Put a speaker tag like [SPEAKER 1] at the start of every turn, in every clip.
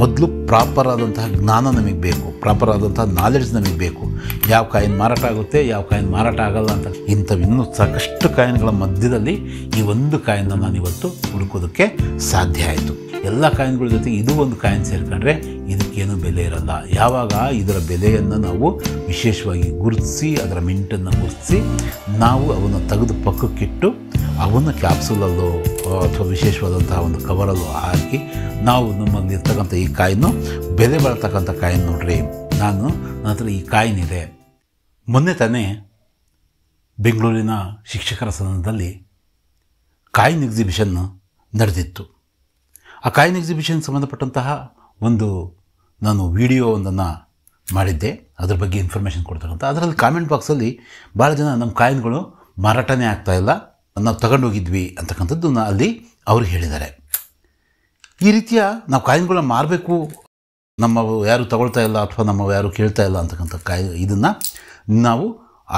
[SPEAKER 1] ಮೊದಲು ಪ್ರಾಪರ್ ಆದಂತಹ ಜ್ಞಾನ ನಮಗೆ ಬೇಕು ಪ್ರಾಪರ್ ಆದಂತಹ ನಾಲೆಡ್ಜ್ ನಮಗೆ ಬೇಕು ಯಾವ ಕಾಯಿನ್ ಮಾರಾಟ ಆಗುತ್ತೆ ಯಾವ ಕಾಯಿನ್ ಮಾರಾಟ ಆಗಲ್ಲ ಅಂತ ಇಂಥವು ಸಾಕಷ್ಟು ಕಾಯಿನ್ಗಳ ಮಧ್ಯದಲ್ಲಿ ಈ ಒಂದು ಕಾಯಿನ ನಾನು ಇವತ್ತು ಹುಡುಕೋದಕ್ಕೆ ಸಾಧ್ಯ ಆಯಿತು ಎಲ್ಲ ಕಾಯಿನ್ಗಳ ಜೊತೆ ಇದು ಒಂದು ಕಾಯಿನ್ ಸೇರಿಕೊಂಡ್ರೆ ಇದಕ್ಕೇನು ಬೆಲೆ ಇರಲ್ಲ ಯಾವಾಗ ಇದರ ಬೆಲೆಯನ್ನು ನಾವು ವಿಶೇಷವಾಗಿ ಗುರುತಿಸಿ ಅದರ ಮಿಂಟನ್ನು ಗುರುತಿಸಿ ನಾವು ಅವನ್ನು ತೆಗೆದು ಪಕ್ಕಕ್ಕಿಟ್ಟು ಅವನ್ನು ಕ್ಯಾಪ್ಸೂಲಲ್ಲೋ ಅಥವಾ ವಿಶೇಷವಾದಂತಹ ಒಂದು ಕವರಲ್ಲು ಹಾಕಿ ನಾವು ನಮ್ಮಲ್ಲಿ ಇರ್ತಕ್ಕಂಥ ಈ ಕಾಯಿನೂ ಬೆಲೆ ಬಾಳ್ತಕ್ಕಂಥ ಕಾಯಿನ ನೋಡ್ರಿ ನಾನು ನನ್ನ ಹತ್ರ ಈ ಇದೆ ಮೊನ್ನೆ ತಾನೇ ಬೆಂಗಳೂರಿನ ಶಿಕ್ಷಕರ ಸದನದಲ್ಲಿ ಕಾಯಿನ್ ಎಕ್ಸಿಬಿಷನ್ ನಡೆದಿತ್ತು ಆ ಕಾಯಿನ್ ಎಕ್ಸಿಬಿಷನ್ ಸಂಬಂಧಪಟ್ಟಂತಹ ಒಂದು ನಾನು ವಿಡಿಯೋ ಒಂದನ್ನು ಮಾಡಿದ್ದೆ ಅದ್ರ ಬಗ್ಗೆ ಇನ್ಫಾರ್ಮೇಷನ್ ಕೊಡ್ತಕ್ಕಂಥ ಅದರಲ್ಲಿ ಕಾಮೆಂಟ್ ಬಾಕ್ಸಲ್ಲಿ ಭಾಳ ಜನ ನಮ್ಮ ಕಾಯಿನ್ಗಳು ಮಾರಾಟನೇ ಆಗ್ತಾಯಿಲ್ಲ ನಾವು ತಗೊಂಡೋಗಿದ್ವಿ ಅಂತಕ್ಕಂಥದ್ದನ್ನು ಅಲ್ಲಿ ಅವರು ಹೇಳಿದ್ದಾರೆ ಈ ರೀತಿಯ ನಾವು ಕಾಯಿನ್ಗಳನ್ನ ಮಾರಬೇಕು ನಮ್ಮ ಯಾರು ತಗೊಳ್ತಾ ಇಲ್ಲ ಅಥವಾ ನಮ್ಮ ಯಾರು ಕೇಳ್ತಾ ಇಲ್ಲ ಅಂತಕ್ಕಂಥ ಕಾಯಿ ಇದನ್ನು ನಾವು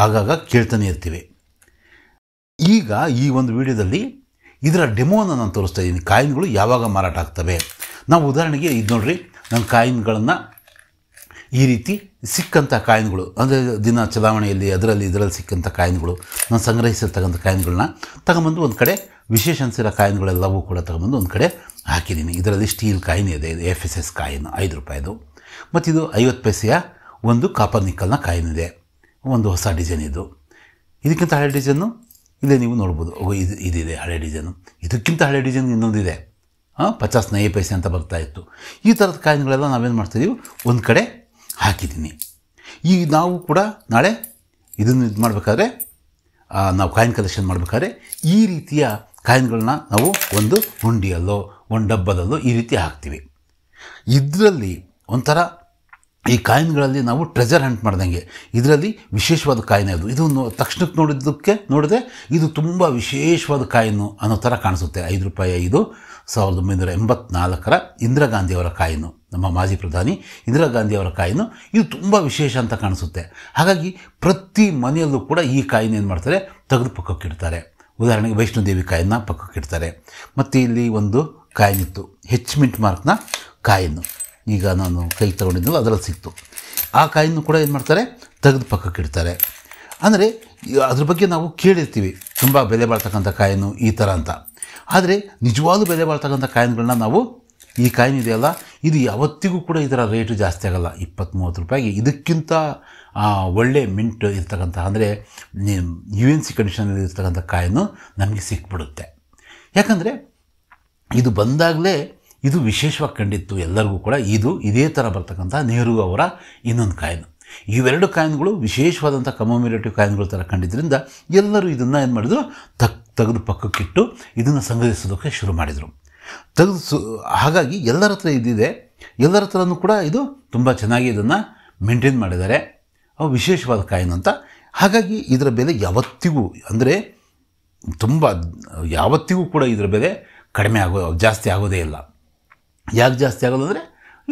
[SPEAKER 1] ಆಗಾಗ ಕೇಳ್ತಾನೆ ಇರ್ತೀವಿ ಈಗ ಈ ಒಂದು ವಿಡಿಯೋದಲ್ಲಿ ಇದರ ಡೆಮೋನ ನಾನು ತೋರಿಸ್ತಾ ಇದ್ದೀನಿ ಕಾಯಿನ್ಗಳು ಯಾವಾಗ ಮಾರಾಟ ಆಗ್ತವೆ ನಾವು ಉದಾಹರಣೆಗೆ ಇದು ನೋಡ್ರಿ ನನ್ನ ಕಾಯಿನ್ಗಳನ್ನು ಈ ರೀತಿ ಸಿಕ್ಕಂಥ ಕಾಯಿನ್ಗಳು ಅಂದರೆ ದಿನ ಚಲಾವಣೆಯಲ್ಲಿ ಅದರಲ್ಲಿ ಇದರಲ್ಲಿ ಸಿಕ್ಕಂಥ ಕಾಯಿನ್ಗಳು ನಾನು ಸಂಗ್ರಹಿಸಿರ್ತಕ್ಕಂಥ ಕಾಯಿನ್ಗಳನ್ನ ತಗೊಂಬಂದು ಒಂದು ಕಡೆ ವಿಶೇಷ ಅನಿಸಿರೋ ಕಾಯಿನ್ಗಳೆಲ್ಲವೂ ಕೂಡ ತಗೊಂಬಂದು ಒಂದು ಕಡೆ ಹಾಕಿದ್ದೀನಿ ಇದರಲ್ಲಿ ಸ್ಟೀಲ್ ಕಾಯಿನ್ ಇದೆ ಇದು ಎಫ್ ಎಸ್ ಎಸ್ ಕಾಯಿನ್ ಐದು ರೂಪಾಯಿದು ಮತ್ತು ಇದು ಐವತ್ತು ಪೈಸೆಯ ಒಂದು ಕಾಪರ್ ನಿಕ್ಕಲ್ನ ಕಾಯಿನ್ ಇದೆ ಒಂದು ಹೊಸ ಡಿಸೈನ್ ಇದು ಇದಕ್ಕಿಂತ ಹಳೆ ಡಿಸೈನು ಇಲ್ಲೇ ನೀವು ನೋಡ್ಬೋದು ಓ ಇದು ಇದಿದೆ ಹಳೆ ಡಿಸೈನು ಇದಕ್ಕಿಂತ ಹಳೆ ಡಿಸೈನ್ ಇನ್ನೊಂದಿದೆ ಹಾಂ ಪಚಾಸ್ ನೈ ಪೈಸೆ ಅಂತ ಬರ್ತಾ ಇತ್ತು ಈ ಥರದ ಕಾಯಿನ್ಗಳೆಲ್ಲ ನಾವೇನು ಮಾಡ್ತಿದ್ದೀವಿ ಒಂದು ಕಡೆ ಹಾಕಿದ್ದೀನಿ ಈ ನಾವು ಕೂಡ ನಾಳೆ ಇದನ್ನು ಇದು ಮಾಡಬೇಕಾದ್ರೆ ನಾವು ಕಾಯಿನ್ ಕಲೆಕ್ಷನ್ ಮಾಡಬೇಕಾದ್ರೆ ಈ ರೀತಿಯ ಕಾಯಿನ್ಗಳನ್ನ ನಾವು ಒಂದು ಹುಂಡಿಯಲ್ಲೋ ಒಂದು ಡಬ್ಬದಲ್ಲೋ ಈ ರೀತಿ ಹಾಕ್ತೀವಿ ಇದರಲ್ಲಿ ಒಂಥರ ಈ ಕಾಯಿನ್ಗಳಲ್ಲಿ ನಾವು ಟ್ರೆಜರ್ ಹಂಟ್ ಮಾಡ್ದಂಗೆ ಇದರಲ್ಲಿ ವಿಶೇಷವಾದ ಕಾಯಿನ್ ಅದು ಇದು ತಕ್ಷಣಕ್ಕೆ ನೋಡಿದ್ದಕ್ಕೆ ನೋಡಿದೆ ಇದು ತುಂಬ ವಿಶೇಷವಾದ ಕಾಯಿನು ಅನ್ನೋ ಥರ ಕಾಣಿಸುತ್ತೆ ಐದು ರೂಪಾಯಿ ಐದು ಸಾವಿರದ ಒಂಬೈನೂರ ಎಂಬತ್ನಾಲ್ಕರ ಇಂದಿರಾ ಗಾಂಧಿಯವರ ಕಾಯಿನು ನಮ್ಮ ಮಾಜಿ ಪ್ರಧಾನಿ ಇಂದಿರಾ ಗಾಂಧಿ ಅವರ ಕಾಯಿನು ಇದು ತುಂಬ ವಿಶೇಷ ಅಂತ ಕಾಣಿಸುತ್ತೆ ಹಾಗಾಗಿ ಪ್ರತಿ ಮನೆಯಲ್ಲೂ ಕೂಡ ಈ ಕಾಯಿನ ಏನು ಮಾಡ್ತಾರೆ ತೆಗೆದು ಇಡ್ತಾರೆ ಉದಾಹರಣೆಗೆ ವೈಷ್ಣೋದೇವಿ ಕಾಯನ್ನ ಇಡ್ತಾರೆ ಮತ್ತು ಇಲ್ಲಿ ಒಂದು ಕಾಯಿನಿತ್ತು ಹೆಚ್ ಮಿಂಟ್ ಮಾರ್ಕ್ನ ಕಾಯಿನು ಈಗ ನಾನು ಕೈ ತಗೊಂಡಿದ್ದು ಅದರಲ್ಲಿ ಸಿಕ್ತು ಆ ಕಾಯಿನೂ ಕೂಡ ಏನು ಮಾಡ್ತಾರೆ ತೆಗೆದು ಇಡ್ತಾರೆ ಅಂದರೆ ಅದ್ರ ಬಗ್ಗೆ ನಾವು ಕೇಳಿರ್ತೀವಿ ತುಂಬ ಬೆಲೆ ಬಾಳ್ತಕ್ಕಂಥ ಕಾಯಿನು ಈ ಥರ ಅಂತ ಆದರೆ ನಿಜವಾದ ಬೆಲೆ ಬಾಳ್ತಕ್ಕಂಥ ಕಾಯಿನ್ಗಳನ್ನ ನಾವು ಈ ಕಾಯಿನ್ ಇದೆಯಲ್ಲ ಇದು ಯಾವತ್ತಿಗೂ ಕೂಡ ಇದರ ರೇಟು ಜಾಸ್ತಿ ಆಗೋಲ್ಲ ಇಪ್ಪತ್ತು ಮೂವತ್ತು ರೂಪಾಯಿಗೆ ಇದಕ್ಕಿಂತ ಒಳ್ಳೆ ಮಿಂಟ್ ಇರ್ತಕ್ಕಂಥ ಅಂದರೆ ಯು ಎನ್ ಸಿ ಕಂಡೀಷನಲ್ಲಿ ಇರ್ತಕ್ಕಂಥ ಕಾಯನ್ನು ನಮಗೆ ಸಿಕ್ಬಿಡುತ್ತೆ ಯಾಕಂದರೆ ಇದು ಬಂದಾಗಲೇ ಇದು ವಿಶೇಷವಾಗಿ ಕಂಡಿತ್ತು ಎಲ್ಲರಿಗೂ ಕೂಡ ಇದು ಇದೇ ಥರ ಬರ್ತಕ್ಕಂಥ ನೆಹರು ಅವರ ಇನ್ನೊಂದು ಕಾಯಿನು ಇವೆರಡು ಕಾಯಿನ್ಗಳು ವಿಶೇಷವಾದಂಥ ಕಮೊಮ್ಯುರೇಟಿವ್ ಕಾಯಿನ್ಗಳ ಥರ ಕಂಡಿದ್ದರಿಂದ ಎಲ್ಲರೂ ಇದನ್ನು ಏನು ಮಾಡಿದ್ರು ತಕ್ ತೆಗೆದು ಪಕ್ಕಕ್ಕಿಟ್ಟು ಇದನ್ನು ಸಂಗ್ರಹಿಸೋದಕ್ಕೆ ಶುರು ಮಾಡಿದರು ತೆಗೆದು ಸು ಹಾಗಾಗಿ ಎಲ್ಲರ ಹತ್ರ ಇದ್ದಿದೆ ಎಲ್ಲರ ಹತ್ರನೂ ಕೂಡ ಇದು ತುಂಬ ಚೆನ್ನಾಗಿ ಇದನ್ನು ಮೇಂಟೈನ್ ಮಾಡಿದ್ದಾರೆ ಅವು ವಿಶೇಷವಾದ ಕಾಯಿನ್ ಅಂತ ಹಾಗಾಗಿ ಇದರ ಬೆಲೆ ಯಾವತ್ತಿಗೂ ಅಂದರೆ ತುಂಬ ಯಾವತ್ತಿಗೂ ಕೂಡ ಇದರ ಬೆಲೆ ಕಡಿಮೆ ಆಗೋ ಜಾಸ್ತಿ ಆಗೋದೇ ಇಲ್ಲ ಯಾಕೆ ಜಾಸ್ತಿ ಆಗೋದು ಅಂದರೆ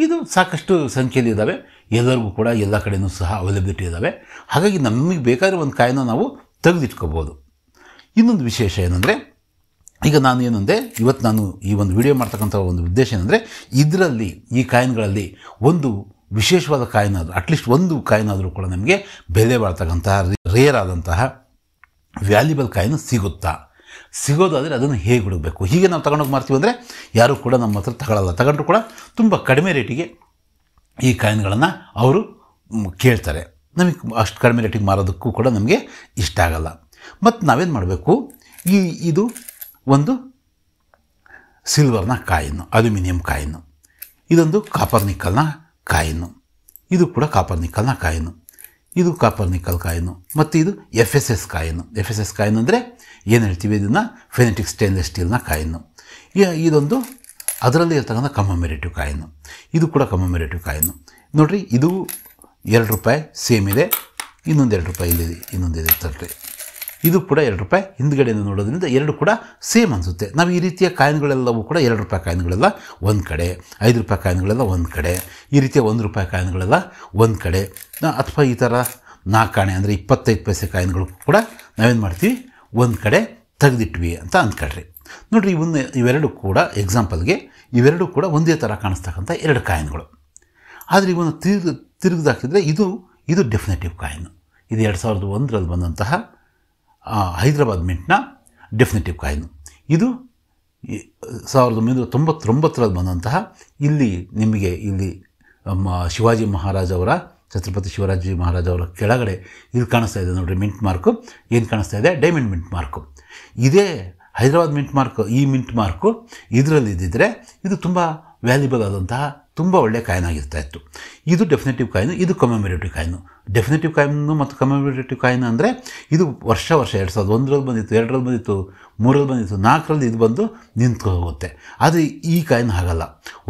[SPEAKER 1] ಇದು ಸಾಕಷ್ಟು ಸಂಖ್ಯೆಯಲ್ಲಿ ಇದ್ದಾವೆ ಎಲ್ಲರಿಗೂ ಕೂಡ ಎಲ್ಲ ಕಡೆಯೂ ಸಹ ಅವೈಲೇಬಿಲಿಟಿ ಇದ್ದಾವೆ ಹಾಗಾಗಿ ನಮಗೆ ಬೇಕಾದ ಒಂದು ಕಾಯಿನ ನಾವು ತೆಗೆದಿಟ್ಕೋಬೋದು ಇನ್ನೊಂದು ವಿಶೇಷ ಏನಂದರೆ ಈಗ ನಾನು ಏನಂದೆ ಇವತ್ತು ನಾನು ಈ ಒಂದು ವಿಡಿಯೋ ಮಾಡ್ತಕ್ಕಂಥ ಒಂದು ಉದ್ದೇಶ ಏನಂದರೆ ಇದರಲ್ಲಿ ಈ ಕಾಯಿನ್ಗಳಲ್ಲಿ ಒಂದು ವಿಶೇಷವಾದ ಕಾಯಿನಾದರೂ ಅಟ್ಲೀಸ್ಟ್ ಒಂದು ಕಾಯಿನಾದರೂ ಕೂಡ ನಮಗೆ ಬೆಲೆ ಬಾಳ್ತಕ್ಕಂತಹ ರೇರ್ ಆದಂತಹ ವ್ಯಾಲ್ಯೂಬಲ್ ಕಾಯಿನ್ ಸಿಗುತ್ತಾ ಸಿಗೋದಾದರೆ ಅದನ್ನು ಹೇಗೆ ಹುಡುಕಬೇಕು ಹೀಗೆ ನಾವು ತಗೊಂಡೋಗಿ ಮಾಡ್ತೀವಿ ಅಂದರೆ ಯಾರೂ ಕೂಡ ನಮ್ಮ ಹತ್ರ ತಗೊಳ್ಳಲ್ಲ ತಗೊಂಡ್ರು ಕೂಡ ತುಂಬ ಕಡಿಮೆ ರೇಟಿಗೆ ಈ ಕಾಯಿನ್ಗಳನ್ನು ಅವರು ಕೇಳ್ತಾರೆ ನಮಗೆ ಅಷ್ಟು ಕಡಿಮೆ ರೇಟಿಗೆ ಮಾರೋದಕ್ಕೂ ಕೂಡ ನಮಗೆ ಇಷ್ಟ ಆಗಲ್ಲ ಮತ್ತು ನಾವೇನು ಮಾಡಬೇಕು ಈ ಇದು ಒಂದು ಸಿಲ್ವರ್ನ ಕಾಯಿನ್ನು ಅಲ್ಯೂಮಿನಿಯಂ ಕಾಯಿನ್ನು ಇದೊಂದು ಕಾಪರ್ ನಿಕ್ಕಲ್ನ ಕಾಯಿನ್ನು ಇದು ಕೂಡ ಕಾಪರ್ ನಿಕ್ಕಲ್ನ ಕಾಯಿನ್ನು ಇದು ಕಾಪರ್ ನಿಕ್ಕಲ್ ಕಾಯಿನ್ನು ಮತ್ತು ಇದು F S S coin F S S coin ಅಂದರೆ ಏನು ಹೇಳ್ತೀವಿ ಇದನ್ನು ಫೆನೆಟಿಕ್ ಸ್ಟೇನ್ಲೆಸ್ ಸ್ಟೀಲ್ನ ಕಾಯಿನ್ನು ಇದೊಂದು ಅದರಲ್ಲಿ ಇರ್ತಕ್ಕಂಥ ಕಮಮೆರೇಟಿವ್ ಕಾಯಿನ್ನು ಇದು ಕೂಡ ಕಮಮೆರೇಟಿವ್ ಕಾಯಿನ್ನು ನೋಡಿರಿ ಇದು ಎರಡು ರೂಪಾಯಿ ಸೇಮ್ ಇದೆ ಇನ್ನೊಂದು ಎರಡು ರೂಪಾಯಿ ಇಲ್ಲಿದೆ ಇನ್ನೊಂದು ಇದೆ ತರ್ರಿ ಇದು ಕೂಡ ಎರಡು ರೂಪಾಯಿ ಹಿಂದ್ಗಡೆಯಿಂದ ನೋಡೋದ್ರಿಂದ ಎರಡು ಕೂಡ ಸೇಮ್ ಅನಿಸುತ್ತೆ ನಾವು ಈ ರೀತಿಯ ಕಾಯಿನ್ಗಳೆಲ್ಲವೂ ಕೂಡ ಎರಡು ರೂಪಾಯಿ ಕಾಯಿನ್ಗಳೆಲ್ಲ ಒಂದು ಕಡೆ ಐದು ರೂಪಾಯಿ ಕಾಯಿನ್ಗಳೆಲ್ಲ ಒಂದು ಕಡೆ ಈ ರೀತಿಯ ಒಂದು ರೂಪಾಯಿ ಕಾಯಿನ್ಗಳೆಲ್ಲ ಒಂದು ಕಡೆ ಅಥವಾ ಈ ಥರ ನಾಲ್ಕಾಣೆ ಅಂದರೆ ಇಪ್ಪತ್ತೈದು ಪೈಸೆ ಕಾಯಿನ್ಗಳು ಕೂಡ ನಾವೇನು ಮಾಡ್ತೀವಿ ಒಂದು ಕಡೆ ತೆಗೆದಿಟ್ವಿ ಅಂತ ಅಂದ್ಕೊಳ್ರಿ ನೋಡಿರಿ ಇವನ್ನ ಇವೆರಡು ಕೂಡ ಎಕ್ಸಾಂಪಲ್ಗೆ ಇವೆರಡೂ ಕೂಡ ಒಂದೇ ಥರ ಕಾಣಿಸ್ತಕ್ಕಂಥ ಎರಡು ಕಾಯಿನ್ಗಳು ಆದರೆ ಇವನ್ನು ತಿರುಗಿ ತಿರುಗಿದಾಕಿದರೆ ಇದು ಇದು ಡೆಫಿನೆಟಿವ್ ಕಾಯಿನ್ ಇದು ಎರಡು ಸಾವಿರದ ಒಂದರಲ್ಲಿ ಬಂದಂತಹ ಹೈದರಾಬಾದ್ ಮಿಂಟ್ನ ಡೆಫಿನೆಟಿವ್ ಕಾಯಿನು ಇದು ಸಾವಿರದ ಒಂಬೈನೂರ ತೊಂಬತ್ತೊಂಬತ್ತರಲ್ಲಿ ಬಂದಂತಹ ಇಲ್ಲಿ ನಿಮಗೆ ಇಲ್ಲಿ ಶಿವಾಜಿ ಮಹಾರಾಜ್ ಅವರ ಛತ್ರಪತಿ ಶಿವರಾಜಿ ಮಹಾರಾಜ್ ಅವರ ಕೆಳಗಡೆ ಇಲ್ಲಿ ಕಾಣಿಸ್ತಾ ಇದೆ ನೋಡಿರಿ ಮಿಂಟ್ ಮಾರ್ಕು ಏನು ಕಾಣಿಸ್ತಾ ಇದೆ ಡೈಮಂಡ್ ಮಿಂಟ್ ಮಾರ್ಕು ಇದೇ ಹೈದರಾಬಾದ್ ಮಿಂಟ್ ಮಾರ್ಕ್ ಈ ಮಿಂಟ್ ಮಾರ್ಕು ಇದರಲ್ಲಿ ಇದ್ದಿದ್ದರೆ ಇದು ತುಂಬ ವ್ಯಾಲ್ಯೂಬಲ್ ಆದಂತಹ ತುಂಬ ಒಳ್ಳೆಯ ಕಾಯಿನ್ ಆಗಿರ್ತಾ ಇತ್ತು ಇದು ಡೆಫಿನೆಟಿವ್ ಕಾಯ್ನು ಇದು ಕಮೆಮರೇಟಿವ್ ಕಾಯ್ನು ಡೆಫಿನೆಟಿವ್ ಕಾಯ್ನು ಮತ್ತು ಕಮ್ಯುಮಿರೇಟಿವ್ ಕಾಯ್ನು ಅಂದರೆ ಇದು ವರ್ಷ ವರ್ಷ ಎರಡು ಸಾವಿರದ ಒಂದರಲ್ಲಿ ಬಂದಿತ್ತು ಎರಡರಲ್ಲಿ ಬಂದಿತ್ತು ಮೂರಲ್ಲಿ ಬಂದಿತ್ತು ನಾಲ್ಕರಲ್ಲಿ ಇದು ಬಂದು ನಿಂತ್ಕೊ ಹೋಗುತ್ತೆ ಆದರೆ ಈ ಕಾಯಿನ್ ಹಾಗಲ್ಲ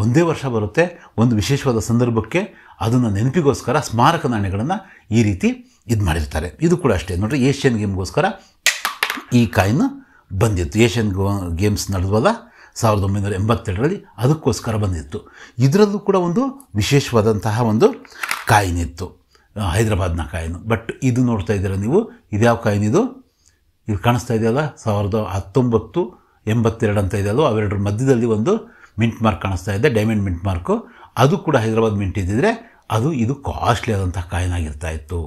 [SPEAKER 1] ಒಂದೇ ವರ್ಷ ಬರುತ್ತೆ ಒಂದು ವಿಶೇಷವಾದ ಸಂದರ್ಭಕ್ಕೆ ಅದನ್ನು ನೆನಪಿಗೋಸ್ಕರ ಸ್ಮಾರಕ ನಾಣ್ಯಗಳನ್ನು ಈ ರೀತಿ ಇದು ಮಾಡಿರ್ತಾರೆ ಇದು ಕೂಡ ಅಷ್ಟೇ ನೋಡಿರಿ ಏಷ್ಯನ್ ಗೇಮ್ಗೋಸ್ಕರ ಈ ಕಾಯ್ನು ಬಂದಿತ್ತು ಏಷ್ಯನ್ ಗೇಮ್ಸ್ ನಡೆದವಲ್ಲ ಸಾವಿರದ ಒಂಬೈನೂರ ಎಂಬತ್ತೆರಡರಲ್ಲಿ ಅದಕ್ಕೋಸ್ಕರ ಬಂದಿತ್ತು ಇದರಲ್ಲೂ ಕೂಡ ಒಂದು ವಿಶೇಷವಾದಂತಹ ಒಂದು ಇತ್ತು ಹೈದರಾಬಾದ್ನ ಕಾಯಿನು ಬಟ್ ಇದು ನೋಡ್ತಾ ಇದ್ದೀರ ನೀವು ಇದ್ಯಾವ ಇದು ಇದು ಕಾಣಿಸ್ತಾ ಇದೆಯಲ್ಲ ಸಾವಿರದ ಹತ್ತೊಂಬತ್ತು ಎಂಬತ್ತೆರಡು ಅಂತ ಇದೆಯಲ್ಲೋ ಅವೆರಡರ ಮಧ್ಯದಲ್ಲಿ ಒಂದು ಮಿಂಟ್ ಮಾರ್ಕ್ ಕಾಣಿಸ್ತಾ ಇದೆ ಡೈಮಂಡ್ ಮಿಂಟ್ ಮಾರ್ಕು ಅದು ಕೂಡ ಹೈದರಾಬಾದ್ ಮಿಂಟ್ ಇದ್ದಿದ್ರೆ ಅದು ಇದು ಕಾಸ್ಟ್ಲಿ ಆದಂತಹ ಆಗಿರ್ತಾ ಇತ್ತು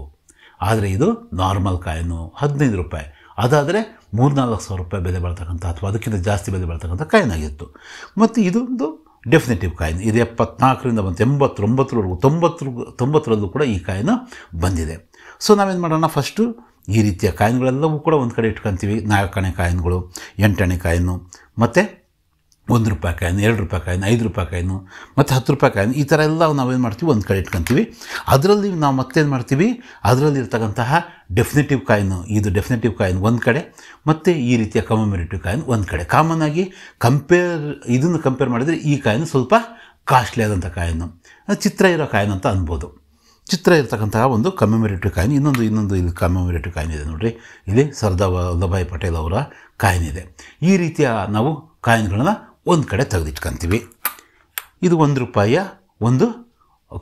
[SPEAKER 1] ಆದರೆ ಇದು ನಾರ್ಮಲ್ ಕಾಯಿನು ಹದಿನೈದು ರೂಪಾಯಿ ಅದಾದರೆ ಮೂರ್ನಾಲ್ಕು ಸಾವಿರ ರೂಪಾಯಿ ಬೆಲೆ ಬಾಳ್ತಕ್ಕಂಥ ಅಥವಾ ಅದಕ್ಕಿಂತ ಜಾಸ್ತಿ ಬೆಲೆ ಕಾಯಿನ್ ಆಗಿತ್ತು ಮತ್ತು ಇದೊಂದು ಡೆಫಿನೆಟಿವ್ ಕಾಯಿನ್ ಇದು ಎಪ್ಪತ್ನಾಲ್ಕರಿಂದ ಬಂತು ಎಂಬತ್ತೊಂಬತ್ತರವರೆಗೂ ತೊಂಬತ್ತರ ತೊಂಬತ್ತರಲ್ಲೂ ಕೂಡ ಈ ಕಾಯಿನ ಬಂದಿದೆ ಸೊ ನಾವೇನು ಮಾಡೋಣ ಫಸ್ಟು ಈ ರೀತಿಯ ಕಾಯಿನ್ಗಳೆಲ್ಲವೂ ಕೂಡ ಒಂದು ಕಡೆ ಇಟ್ಕೊತೀವಿ ನಾಲ್ಕನೇ ಕಾಯಿನ್ಗಳು ಎಂಟನೇ ಕಾಯಿನು ಮತ್ತು ಒಂದು ರೂಪಾಯಿ ಕಾಯಿನ್ ಎರಡು ರೂಪಾಯಿ ಕಾಯಿನ್ ಐದು ರೂಪಾಯಿ ಕಾಯಿನು ಮತ್ತು ಹತ್ತು ರೂಪಾಯಿ ಕಾಯಿನ್ ಈ ಥರ ಎಲ್ಲ ನಾವೇನು ಮಾಡ್ತೀವಿ ಒಂದು ಕಡೆ ಇಟ್ಕೊತೀವಿ ಅದರಲ್ಲಿ ನಾವು ಮತ್ತೇನು ಮಾಡ್ತೀವಿ ಅದರಲ್ಲಿ ಇರ್ತಕ್ಕಂತಹ ಡೆಫಿನೆಟಿವ್ ಕಾಯಿನು ಇದು ಡೆಫಿನೆಟಿವ್ ಕಾಯಿನ್ ಒಂದು ಕಡೆ ಮತ್ತು ಈ ರೀತಿಯ ಕಮೊಮರೇಟಿವ್ ಕಾಯಿನ್ ಒಂದು ಕಡೆ ಕಾಮನ್ ಆಗಿ ಕಂಪೇರ್ ಇದನ್ನು ಕಂಪೇರ್ ಮಾಡಿದರೆ ಈ ಕಾಯಿನ್ ಸ್ವಲ್ಪ ಕಾಸ್ಟ್ಲಿ ಆದಂಥ ಕಾಯಿನು ಚಿತ್ರ ಇರೋ ಕಾಯಿನ್ ಅಂತ ಅನ್ಬೋದು ಚಿತ್ರ ಇರತಕ್ಕಂತಹ ಒಂದು ಕಮೆಮರೇಟಿವ್ ಕಾಯಿನ್ ಇನ್ನೊಂದು ಇನ್ನೊಂದು ಇಲ್ಲಿ ಕಮೆಮರೇಟಿವ್ ಕಾಯಿನ್ ಇದೆ ನೋಡಿರಿ ಇಲ್ಲಿ ಸರ್ದಾರ್ ವಲ್ಲಭಾಯಿ ಪಟೇಲ್ ಅವರ ಕಾಯಿನ್ ಇದೆ ಈ ರೀತಿಯ ನಾವು ಕಾಯಿನ್ಗಳನ್ನು ಒಂದು ಕಡೆ ತೆಗೆದಿಟ್ಕೊತೀವಿ ಇದು ಒಂದು ರೂಪಾಯಿಯ ಒಂದು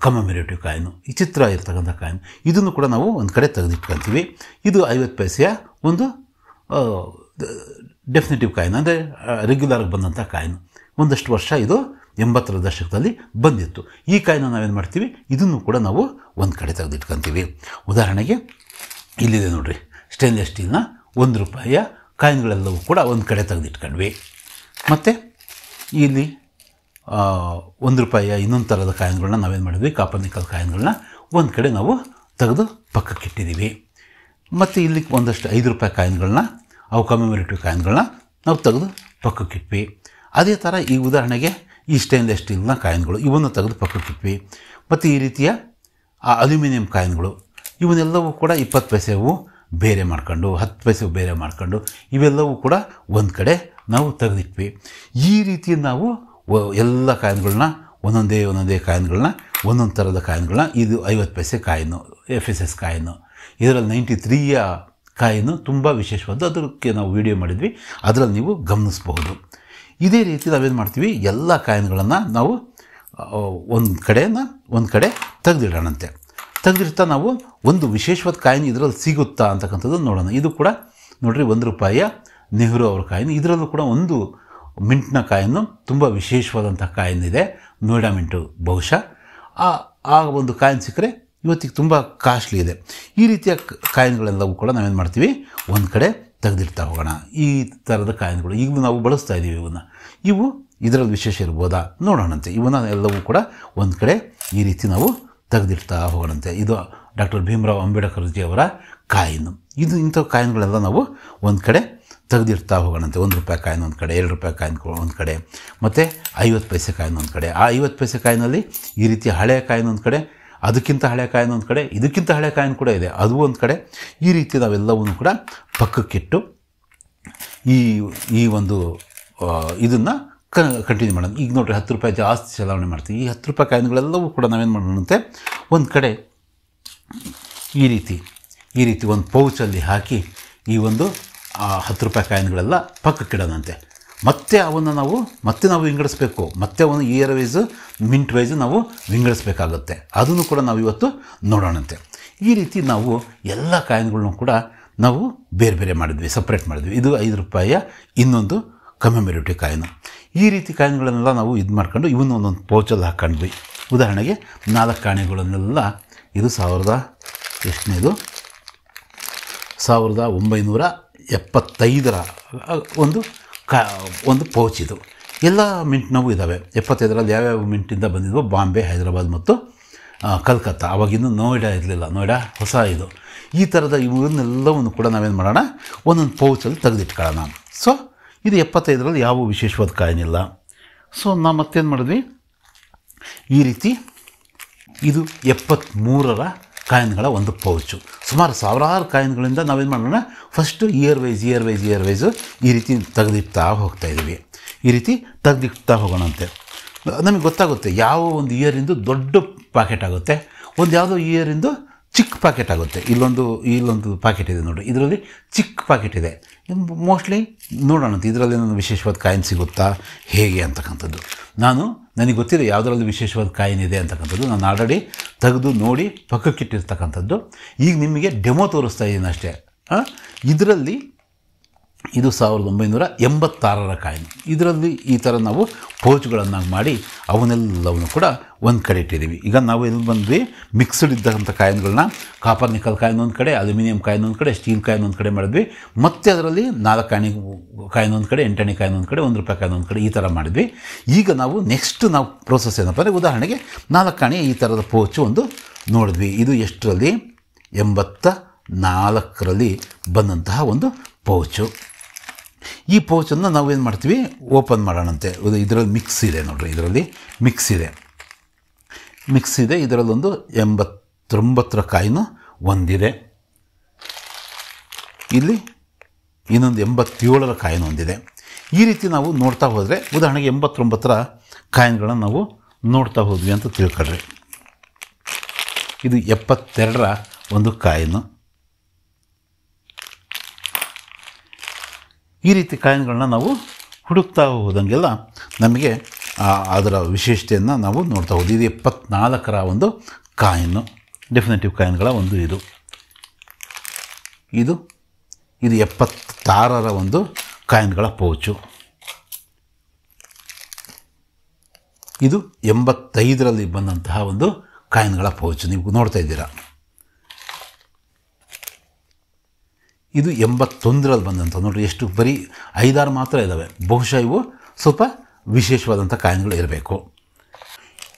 [SPEAKER 1] ಕಮಮಿರೇಟಿವ್ ಕಾಯಿನು ಈ ಚಿತ್ರ ಇರ್ತಕ್ಕಂಥ ಕಾಯಿನು ಇದನ್ನು ಕೂಡ ನಾವು ಒಂದು ಕಡೆ ತೆಗೆದಿಟ್ಕೊಂತೀವಿ ಇದು ಐವತ್ತು ಪೈಸೆಯ ಒಂದು ಡೆಫಿನೆಟಿವ್ ಕಾಯಿನ್ ಅಂದರೆ ರೆಗ್ಯುಲರಾಗಿ ಬಂದಂಥ ಕಾಯಿನ್ ಒಂದಷ್ಟು ವರ್ಷ ಇದು ಎಂಬತ್ತರ ದಶಕದಲ್ಲಿ ಬಂದಿತ್ತು ಈ ಕಾಯಿನ ನಾವೇನು ಮಾಡ್ತೀವಿ ಇದನ್ನು ಕೂಡ ನಾವು ಒಂದು ಕಡೆ ತೆಗೆದಿಟ್ಕೊತೀವಿ ಉದಾಹರಣೆಗೆ ಇಲ್ಲಿದೆ ನೋಡಿರಿ ಸ್ಟೇನ್ಲೆಸ್ ಸ್ಟೀಲ್ನ ಒಂದು ರೂಪಾಯಿಯ ಕಾಯಿನ್ಗಳೆಲ್ಲವೂ ಕೂಡ ಒಂದು ಕಡೆ ತೆಗೆದಿಟ್ಕೊಂಡ್ವಿ ಮತ್ತು ಇಲ್ಲಿ ಒಂದು ರೂಪಾಯಿಯ ಇನ್ನೊಂದು ಥರದ ಕಾಯಿನ್ಗಳನ್ನ ನಾವೇನು ಮಾಡಿದ್ವಿ ಕಾಪರ್ ನಿಕಲ್ ಕಾಯಿನ್ಗಳನ್ನ ಒಂದು ಕಡೆ ನಾವು ತೆಗೆದು ಇಟ್ಟಿದ್ದೀವಿ ಮತ್ತು ಇಲ್ಲಿ ಒಂದಷ್ಟು ಐದು ರೂಪಾಯಿ ಕಾಯಿನ್ಗಳನ್ನ ಅವು ಕಮ್ಯುನಿಟಿ ಕಾಯಿನ್ಗಳನ್ನ ನಾವು ತೆಗೆದು ಪಕ್ಕಕ್ಕಿಟ್ವಿ ಅದೇ ಥರ ಈ ಉದಾಹರಣೆಗೆ ಈ ಸ್ಟೇನ್ಲೆಸ್ ಸ್ಟೀಲ್ನ ಕಾಯಿನ್ಗಳು ಇವನ್ನು ತೆಗೆದು ಪಕ್ಕಕ್ಕಿಟ್ವಿ ಮತ್ತು ಈ ರೀತಿಯ ಆ ಅಲ್ಯೂಮಿನಿಯಂ ಕಾಯಿನ್ಗಳು ಇವನ್ನೆಲ್ಲವೂ ಕೂಡ ಇಪ್ಪತ್ತು ಪೈಸೆವು ಬೇರೆ ಮಾಡ್ಕೊಂಡು ಹತ್ತು ಪೈಸೆವು ಬೇರೆ ಮಾಡ್ಕೊಂಡು ಇವೆಲ್ಲವೂ ಕೂಡ ಒಂದು ಕಡೆ ನಾವು ತೆಗೆದಿಟ್ವಿ ಈ ರೀತಿ ನಾವು ಎಲ್ಲ ಕಾಯಿನ್ಗಳನ್ನ ಒಂದೊಂದೇ ಒಂದೊಂದೇ ಕಾಯಿನ್ಗಳನ್ನ ಒಂದೊಂದು ಥರದ ಕಾಯಿನ್ಗಳನ್ನ ಇದು ಐವತ್ತು paise coin F S S coin ಇದರಲ್ಲಿ ನೈಂಟಿ ತ್ರೀಯ ಕಾಯಿನು ತುಂಬ ವಿಶೇಷವಾದ ಅದಕ್ಕೆ ನಾವು ವಿಡಿಯೋ ಮಾಡಿದ್ವಿ ಅದರಲ್ಲಿ ನೀವು ಗಮನಿಸಬಹುದು ಇದೇ ರೀತಿ ನಾವೇನು ಮಾಡ್ತೀವಿ ಎಲ್ಲ ಕಾಯಿನ್ಗಳನ್ನು ನಾವು ಒಂದು ಕಡೆನ ಒಂದು ಕಡೆ ತೆಗೆದಿಡೋಣಂತೆ ತೆಗೆದಿರ್ತಾ ನಾವು ಒಂದು ವಿಶೇಷವಾದ ಕಾಯಿನ್ ಇದರಲ್ಲಿ ಸಿಗುತ್ತಾ ಅಂತಕ್ಕಂಥದ್ದು ನೋಡೋಣ ಇದು ಕೂಡ ನೋಡಿರಿ ಒಂದು ರೂಪಾಯಿಯ ನೆಹರು ಅವರ ಕಾಯಿನ್ ಇದರಲ್ಲೂ ಕೂಡ ಒಂದು ಮಿಂಟ್ನ ಕಾಯನ್ನು ತುಂಬ ವಿಶೇಷವಾದಂಥ ಕಾಯಿನಿದೆ ನೋಯ್ಡಾ ಮಿಂಟು ಬಹುಶಃ ಆ ಆ ಒಂದು ಕಾಯಿನ್ ಸಿಕ್ಕರೆ ಇವತ್ತಿಗೆ ತುಂಬ ಕಾಸ್ಟ್ಲಿ ಇದೆ ಈ ರೀತಿಯ ಕಾಯಿನ್ಗಳೆಲ್ಲವೂ ಕೂಡ ನಾವೇನು ಮಾಡ್ತೀವಿ ಒಂದು ಕಡೆ ತೆಗೆದಿಡ್ತಾ ಹೋಗೋಣ ಈ ಥರದ ಕಾಯಿನ್ಗಳು ಈಗಲೂ ನಾವು ಬಳಸ್ತಾ ಇದ್ದೀವಿ ಇವನ್ನ ಇವು ಇದರಲ್ಲಿ ವಿಶೇಷ ಇರ್ಬೋದಾ ನೋಡೋಣಂತೆ ಇವನ್ನ ಎಲ್ಲವೂ ಕೂಡ ಒಂದು ಕಡೆ ಈ ರೀತಿ ನಾವು ತೆಗೆದಿಡ್ತಾ ಹೋಗೋಣಂತೆ ಇದು ಡಾಕ್ಟರ್ ಭೀಮರಾವ್ ಅಂಬೇಡ್ಕರ್ಜಿಯವರ ಕಾಯಿನು ಇದು ಇಂಥ ಕಾಯಿನ್ಗಳೆಲ್ಲ ನಾವು ಒಂದು ಕಡೆ ತೆಗೆದಿರ್ತಾ ಹೋಗೋಣಂತೆ ಒಂದು ರೂಪಾಯಿ ಕಾಯಿನ ಒಂದು ಕಡೆ ಎರಡು ರೂಪಾಯಿ ಕಾಯಿನ ಒಂದು ಕಡೆ ಮತ್ತು ಐವತ್ತು ಪೈಸೆ ಕಾಯಿನ ಒಂದು ಕಡೆ ಆ ಐವತ್ತು ಪೈಸೆ ಕಾಯಿನಲ್ಲಿ ಈ ರೀತಿ ಹಳೆಯ ಕಾಯಿನ ಒಂದು ಕಡೆ ಅದಕ್ಕಿಂತ ಹಳೆ ಕಾಯಿನ ಒಂದು ಕಡೆ ಇದಕ್ಕಿಂತ ಹಳೆ ಕಾಯಿನ ಕೂಡ ಇದೆ ಅದು ಒಂದು ಕಡೆ ಈ ರೀತಿ ನಾವೆಲ್ಲವನ್ನು ಕೂಡ ಪಕ್ಕಕ್ಕಿಟ್ಟು ಈ ಈ ಒಂದು ಇದನ್ನು ಕ ಕಂಟಿನ್ಯೂ ಮಾಡೋಣ ಈಗ ನೋಡಿರಿ ಹತ್ತು ರೂಪಾಯಿ ಜಾಸ್ತಿ ಚಲಾವಣೆ ಮಾಡ್ತೀವಿ ಈ ಹತ್ತು ರೂಪಾಯಿ ಕಾಯಿನ್ಗಳೆಲ್ಲವೂ ಕೂಡ ನಾವೇನು ಮಾಡೋಣಂತೆ ಒಂದು ಕಡೆ ಈ ರೀತಿ ಈ ರೀತಿ ಒಂದು ಪೌಚಲ್ಲಿ ಹಾಕಿ ಈ ಒಂದು ಆ ಹತ್ತು ರೂಪಾಯಿ ಕಾಯಿನ್ಗಳೆಲ್ಲ ಪಕ್ಕಕ್ಕಿಡೋದಂತೆ ಮತ್ತೆ ಅವನ್ನು ನಾವು ಮತ್ತೆ ನಾವು ವಿಂಗಡಿಸ್ಬೇಕು ಮತ್ತೆ ಅವನು ಇಯರ್ ವೈಸು ಮಿಂಟ್ ವೈಸ್ ನಾವು ವಿಂಗಡಿಸ್ಬೇಕಾಗುತ್ತೆ ಅದನ್ನು ಕೂಡ ನಾವು ಇವತ್ತು ನೋಡೋಣಂತೆ ಈ ರೀತಿ ನಾವು ಎಲ್ಲ ಕಾಯಿನ್ಗಳನ್ನೂ ಕೂಡ ನಾವು ಬೇರೆ ಬೇರೆ ಮಾಡಿದ್ವಿ ಸಪ್ರೇಟ್ ಮಾಡಿದ್ವಿ ಇದು ಐದು ರೂಪಾಯಿಯ ಇನ್ನೊಂದು ಕಮೆಮೊರೇಟಿವ್ ಕಾಯಿನು ಈ ರೀತಿ ಕಾಯಿನ್ಗಳನ್ನೆಲ್ಲ ನಾವು ಇದು ಮಾಡ್ಕೊಂಡು ಇವನ್ನ ಒಂದೊಂದು ಪೌಚಲ್ಲಿ ಹಾಕ್ಕೊಂಡ್ವಿ ಉದಾಹರಣೆಗೆ ನಾಲ್ಕು ಕಾಣೆಗಳನ್ನೆಲ್ಲ ಇದು ಸಾವಿರದ ಎಷ್ಟನೇದು ಸಾವಿರದ ಒಂಬೈನೂರ ಎಪ್ಪತ್ತೈದರ ಒಂದು ಕ ಒಂದು ಪೌಚ್ ಇದು ಎಲ್ಲ ಮಿಂಟ್ನವು ಇದ್ದಾವೆ ಎಪ್ಪತ್ತೈದರಲ್ಲಿ ಯಾವ್ಯಾವ ಮಿಂಟಿಂದ ಬಂದಿದ್ವು ಬಾಂಬೆ ಹೈದರಾಬಾದ್ ಮತ್ತು ಕಲ್ಕತ್ತಾ ಅವಾಗಿನ್ನೂ ನೋಯ್ಡಾ ಇರಲಿಲ್ಲ ನೋಯ್ಡಾ ಹೊಸ ಇದು ಈ ಥರದ ಇವನ್ನೆಲ್ಲವನ್ನು ಕೂಡ ನಾವೇನು ಮಾಡೋಣ ಒಂದೊಂದು ಪೌಚಲ್ಲಿ ತೆಗೆದಿಟ್ಕೊಳ್ಳೋಣ ಸೊ ಇದು ಎಪ್ಪತ್ತೈದರಲ್ಲಿ ಯಾವ ವಿಶೇಷವಾದ ಕಾಯಿನಿಲ್ಲ ಸೊ ನಾವು ಮತ್ತೇನು ಮಾಡಿದ್ವಿ ಈ ರೀತಿ ಇದು ಎಪ್ಪತ್ತ್ಮೂರರ ಕಾಯಿನ್ಗಳ ಒಂದು ಪೌಚು ಸುಮಾರು ಸಾವಿರಾರು ಕಾಯಿನ್ಗಳಿಂದ ನಾವೇನು ಮಾಡೋಣ first year wise year wise year wise ಈ ರೀತಿ ತೆಗೆದಿಡ್ತಾ ಹೋಗ್ತಾ ಇದ್ದೀವಿ ಈ ರೀತಿ ತೆಗೆದಿಡ್ತಾ ಹೋಗೋಣಂತೆ ನಮಗೆ ಗೊತ್ತಾಗುತ್ತೆ ಯಾವ ಒಂದು ಇಯರಿಂದು ದೊಡ್ಡ ಪಾಕೆಟ್ ಆಗುತ್ತೆ ಒಂದು ಯಾವುದೋ ಇಯರಿಂದು ಚಿಕ್ಕ ಪಾಕೆಟ್ ಆಗುತ್ತೆ ಇಲ್ಲೊಂದು ಇಲ್ಲೊಂದು ಪಾಕೆಟ್ ಇದೆ ನೋಡಿ ಇದರಲ್ಲಿ ಚಿಕ್ಕ ಪಾಕೆಟ್ ಇದೆ ಮೋಸ್ಟ್ಲಿ ನೋಡೋಣ ಇದರಲ್ಲಿ ನಾನು ವಿಶೇಷವಾದ ಕಾಯಿನ್ ಸಿಗುತ್ತಾ ಹೇಗೆ ಅಂತಕ್ಕಂಥದ್ದು ನಾನು ನನಗೆ ಗೊತ್ತಿದೆ ಯಾವುದರಲ್ಲಿ ವಿಶೇಷವಾದ ಕಾಯಿನ್ ಇದೆ ಅಂತಕ್ಕಂಥದ್ದು ನಾನು ಆಲ್ರೆಡಿ ತೆಗೆದು ನೋಡಿ ಪಕ್ಕಕ್ಕಿಟ್ಟಿರ್ತಕ್ಕಂಥದ್ದು ಈಗ ನಿಮಗೆ ಡೆಮೋ ತೋರಿಸ್ತಾ ಇದ್ದೀನಿ ಅಷ್ಟೇ ಇದರಲ್ಲಿ ಇದು ಸಾವಿರದ ಒಂಬೈನೂರ ಎಂಬತ್ತಾರರ ಕಾಯಿನ್ ಇದರಲ್ಲಿ ಈ ಥರ ನಾವು ಪೋಚುಗಳನ್ನಾಗಿ ಮಾಡಿ ಅವನ್ನೆಲ್ಲವನ್ನು ಕೂಡ ಒಂದು ಕಡೆ ಇಟ್ಟಿದ್ದೀವಿ ಈಗ ನಾವು ಎಲ್ಲಿ ಬಂದ್ವಿ ಮಿಕ್ಸ್ಡ್ ಇದ್ದಂಥ ಕಾಯಿನ್ಗಳನ್ನ ಕಾಪರ್ ನಿಕಲ್ ಕಾಯಿನ್ ಒಂದು ಕಡೆ ಅಲ್ಯೂಮಿನಿಯಂ ಕಾಯಿನ ಒಂದು ಕಡೆ ಸ್ಟೀಲ್ ಕಾಯಿನ ಒಂದು ಕಡೆ ಮಾಡಿದ್ವಿ ಮತ್ತೆ ಅದರಲ್ಲಿ ನಾಲ್ಕು ಕಾಯಿನ್ ಕಾಯಿನ್ ಒಂದು ಕಡೆ ಎಂಟಣಿ ಕಾಯಿನ ಒಂದು ಕಡೆ ಒಂದು ರೂಪಾಯಿ ಕಾಯಿನ ಒಂದು ಕಡೆ ಈ ಥರ ಮಾಡಿದ್ವಿ ಈಗ ನಾವು ನೆಕ್ಸ್ಟ್ ನಾವು ಪ್ರೋಸೆಸ್ ಏನಪ್ಪ ಅಂದರೆ ಉದಾಹರಣೆಗೆ ನಾಲ್ಕು ಕಾಣಿ ಈ ಥರದ ಪೋಚು ಒಂದು ನೋಡಿದ್ವಿ ಇದು ಎಷ್ಟರಲ್ಲಿ ಎಂಬತ್ತ ನಾಲ್ಕರಲ್ಲಿ ಬಂದಂತಹ ಒಂದು ಪೌಚು ಈ ಪೌಚನ್ನು ನಾವೇನು ಮಾಡ್ತೀವಿ ಓಪನ್ ಮಾಡೋಣಂತೆ ಇದರಲ್ಲಿ ಮಿಕ್ಸ್ ಇದೆ ನೋಡಿರಿ ಇದರಲ್ಲಿ ಮಿಕ್ಸ್ ಇದೆ ಮಿಕ್ಸ್ ಇದೆ ಇದರಲ್ಲೊಂದು ಎಂಬತ್ತೊಂಬತ್ತರ ಕಾಯಿನೂ ಒಂದಿದೆ ಇಲ್ಲಿ ಇನ್ನೊಂದು ಎಂಬತ್ತೇಳರ ಕಾಯಿನ್ ಒಂದಿದೆ ಈ ರೀತಿ ನಾವು ನೋಡ್ತಾ ಹೋದರೆ ಉದಾಹರಣೆಗೆ ಎಂಬತ್ತೊಂಬತ್ತರ ಕಾಯಿನ್ಗಳನ್ನು ನಾವು ನೋಡ್ತಾ ಹೋದ್ವಿ ಅಂತ ತಿಳ್ಕೊಳ್ರಿ ಇದು ಎಪ್ಪತ್ತೆರಡರ ಒಂದು ಕಾಯಿನು ಈ ರೀತಿ ಕಾಯಿನ್ಗಳನ್ನ ನಾವು ಹುಡುಕ್ತಾ ಹೋದಂಗೆಲ್ಲ ನಮಗೆ ಅದರ ವಿಶೇಷತೆಯನ್ನು ನಾವು ನೋಡ್ತಾ ಹೋದ್ವಿ ಇದು ಎಪ್ಪತ್ನಾಲ್ಕರ ಒಂದು ಕಾಯಿನು ಡೆಫಿನೆಟಿವ್ ಕಾಯಿನ್ಗಳ ಒಂದು ಇದು ಇದು ಇದು ಎಪ್ಪತ್ತಾರರ ಒಂದು ಕಾಯಿನ್ಗಳ ಪೌಚು ಇದು ಎಂಬತ್ತೈದರಲ್ಲಿ ಬಂದಂತಹ ಒಂದು ಕಾಯಿನ್ಗಳ ಪೌಚು ನೀವು ನೋಡ್ತಾ ಇದ್ದೀರಾ ಇದು ಎಂಬತ್ತೊಂದರಲ್ಲಿ ಬಂದಂಥ ನೋಡಿರಿ ಎಷ್ಟು ಬರೀ ಐದಾರು ಮಾತ್ರ ಇದ್ದಾವೆ ಬಹುಶಃ ಇವು ಸ್ವಲ್ಪ ವಿಶೇಷವಾದಂಥ ಕಾಯಿನ್ಗಳು ಇರಬೇಕು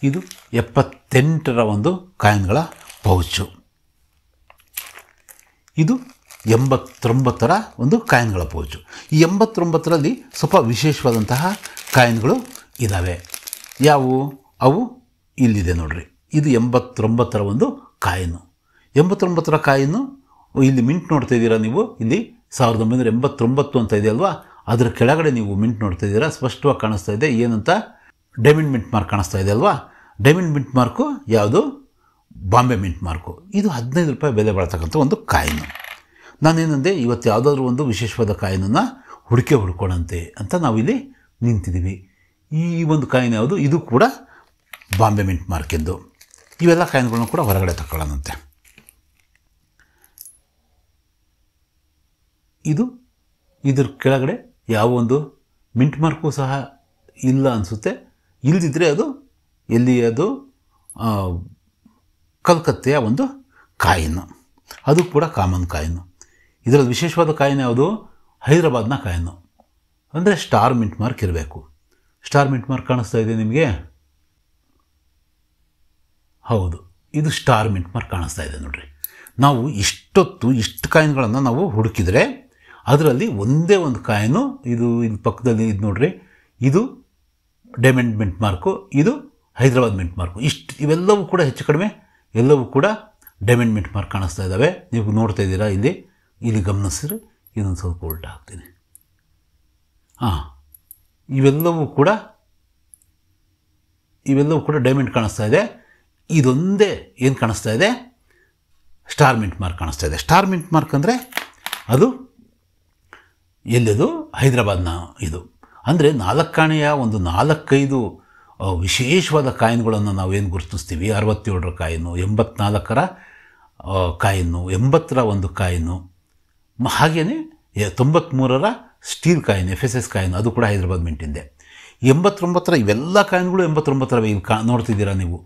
[SPEAKER 1] ಇದು ಎಪ್ಪತ್ತೆಂಟರ ಒಂದು ಕಾಯಿನ್ಗಳ ಪೌಚು ಇದು ಎಂಬತ್ತೊಂಬತ್ತರ ಒಂದು ಕಾಯಿನ್ಗಳ ಪೌಚು ಈ ಎಂಬತ್ತೊಂಬತ್ತರಲ್ಲಿ ಸ್ವಲ್ಪ ವಿಶೇಷವಾದಂತಹ ಕಾಯಿನ್ಗಳು ಇದ್ದಾವೆ ಯಾವುವು ಅವು ಇಲ್ಲಿದೆ ನೋಡ್ರಿ ಇದು ಎಂಬತ್ತೊಂಬತ್ತರ ಒಂದು ಕಾಯಿನು ಎಂಬತ್ತೊಂಬತ್ತರ ಕಾಯಿನು ಇಲ್ಲಿ ಮಿಂಟ್ ನೋಡ್ತಾ ಇದ್ದೀರಾ ನೀವು ಇಲ್ಲಿ ಸಾವಿರದ ಒಂಬೈನೂರ ಎಂಬತ್ತೊಂಬತ್ತು ಅಂತ ಇದೆ ಅಲ್ವಾ ಅದರ ಕೆಳಗಡೆ ನೀವು ಮಿಂಟ್ ನೋಡ್ತಾ ಇದ್ದೀರಾ ಸ್ಪಷ್ಟವಾಗಿ ಕಾಣಿಸ್ತಾ ಇದೆ ಏನಂತ ಡೈಮಂಡ್ ಮಿಂಟ್ ಮಾರ್ಕ್ ಕಾಣಿಸ್ತಾ ಇದೆ ಅಲ್ವಾ ಡೈಮಂಡ್ ಮಿಂಟ್ ಮಾರ್ಕು ಯಾವುದು ಬಾಂಬೆ ಮಿಂಟ್ ಮಾರ್ಕು ಇದು ಹದಿನೈದು ರೂಪಾಯಿ ಬೆಲೆ ಬಾಳ್ತಕ್ಕಂಥ ಒಂದು ಕಾಯಿನು ನಾನೇನಂದೆ ಇವತ್ತು ಯಾವುದಾದ್ರೂ ಒಂದು ವಿಶೇಷವಾದ ಕಾಯಿನನ್ನು ಹುಡುಕೆ ಹುಡ್ಕೊಳಂತೆ ಅಂತ ನಾವಿಲ್ಲಿ ನಿಂತಿದ್ದೀವಿ ಈ ಒಂದು ಕಾಯಿನ್ ಯಾವುದು ಇದು ಕೂಡ ಬಾಂಬೆ ಮಿಂಟ್ ಮಾರ್ಕ್ ಎಂದು ಇವೆಲ್ಲ ಕಾಯಿನ್ಗಳನ್ನು ಕೂಡ ಹೊರಗಡೆ ತಗೊಳ್ಳೋಣಂತೆ ಇದು ಇದ್ರ ಕೆಳಗಡೆ ಯಾವ ಒಂದು ಮಿಂಟ್ ಮಾರ್ಕು ಸಹ ಇಲ್ಲ ಅನಿಸುತ್ತೆ ಇಲ್ಲದಿದ್ದರೆ ಅದು ಎಲ್ಲಿ ಅದು ಕಲ್ಕತ್ತೆಯ ಒಂದು ಕಾಯಿನು ಅದು ಕೂಡ ಕಾಮನ್ ಕಾಯಿನು ಇದರಲ್ಲಿ ವಿಶೇಷವಾದ ಕಾಯಿನ ಯಾವುದು ಹೈದರಾಬಾದ್ನ ಕಾಯಿನು ಅಂದರೆ ಸ್ಟಾರ್ ಮಿಂಟ್ ಮಾರ್ಕ್ ಇರಬೇಕು ಸ್ಟಾರ್ ಮಿಂಟ್ ಮಾರ್ಕ್ ಕಾಣಿಸ್ತಾ ಇದೆ ನಿಮಗೆ ಹೌದು ಇದು ಸ್ಟಾರ್ ಮಿಂಟ್ ಮಾರ್ಕ್ ಕಾಣಿಸ್ತಾ ಇದೆ ನೋಡಿರಿ ನಾವು ಇಷ್ಟೊತ್ತು ಇಷ್ಟು ಕಾಯಿನ್ಗಳನ್ನು ನಾವು ಹುಡುಕಿದರೆ ಅದರಲ್ಲಿ ಒಂದೇ ಒಂದು ಕಾಯನು ಇದು ಇದು ಪಕ್ಕದಲ್ಲಿ ಇದು ನೋಡ್ರಿ ಇದು ಡೈಮಂಡ್ ಮೆಂಟ್ ಮಾರ್ಕು ಇದು ಹೈದರಾಬಾದ್ ಮಿಂಟ್ ಮಾರ್ಕು ಇಷ್ಟು ಇವೆಲ್ಲವೂ ಕೂಡ ಹೆಚ್ಚು ಕಡಿಮೆ ಎಲ್ಲವೂ ಕೂಡ ಡೈಮಂಡ್ ಮಿಂಟ್ ಮಾರ್ಕ್ ಕಾಣಿಸ್ತಾ ಇದ್ದಾವೆ ನೀವು ನೋಡ್ತಾ ಇದ್ದೀರಾ ಇಲ್ಲಿ ಇಲ್ಲಿ ಗಮನಿಸಿದ್ರೆ ಇದೊಂದು ಸ್ವಲ್ಪ ಉಲ್ಟ ಹಾಕ್ತೀನಿ ಹಾಂ ಇವೆಲ್ಲವೂ ಕೂಡ ಇವೆಲ್ಲವೂ ಕೂಡ ಡೈಮಂಡ್ ಕಾಣಿಸ್ತಾ ಇದೆ ಇದೊಂದೇ ಏನು ಕಾಣಿಸ್ತಾ ಇದೆ ಸ್ಟಾರ್ ಮಿಂಟ್ ಮಾರ್ಕ್ ಕಾಣಿಸ್ತಾ ಇದೆ ಸ್ಟಾರ್ ಮಿಂಟ್ ಮಾರ್ಕ್ ಅಂದರೆ ಅದು ಎಲ್ಲಿದು ಹೈದರಾಬಾದ್ನ ಇದು ಅಂದರೆ ನಾಲ್ಕಾಣೆಯ ಒಂದು ನಾಲ್ಕೈದು ವಿಶೇಷವಾದ ಕಾಯಿನ್ಗಳನ್ನು ಏನು ಗುರುತಿಸ್ತೀವಿ ಅರವತ್ತೇಳರ ಕಾಯಿನು ಎಂಬತ್ನಾಲ್ಕರ ಕಾಯಿನ್ನು ಎಂಬತ್ತರ ಒಂದು ಕಾಯಿನು ಹಾಗೆಯೇ ತೊಂಬತ್ತ್ಮೂರರ steel coin F S S coin ಅದು ಕೂಡ ಹೈದರಾಬಾದ್ ಮಿಂಟಿಂದೆ ಎಂಬತ್ತೊಂಬತ್ತರ ಇವೆಲ್ಲ ಕಾಯಿನ್ಗಳು ಎಂಬತ್ತೊಂಬತ್ತರ ಇಲ್ಲಿ ಕಾ ನೋಡ್ತಿದ್ದೀರಾ ನೀವು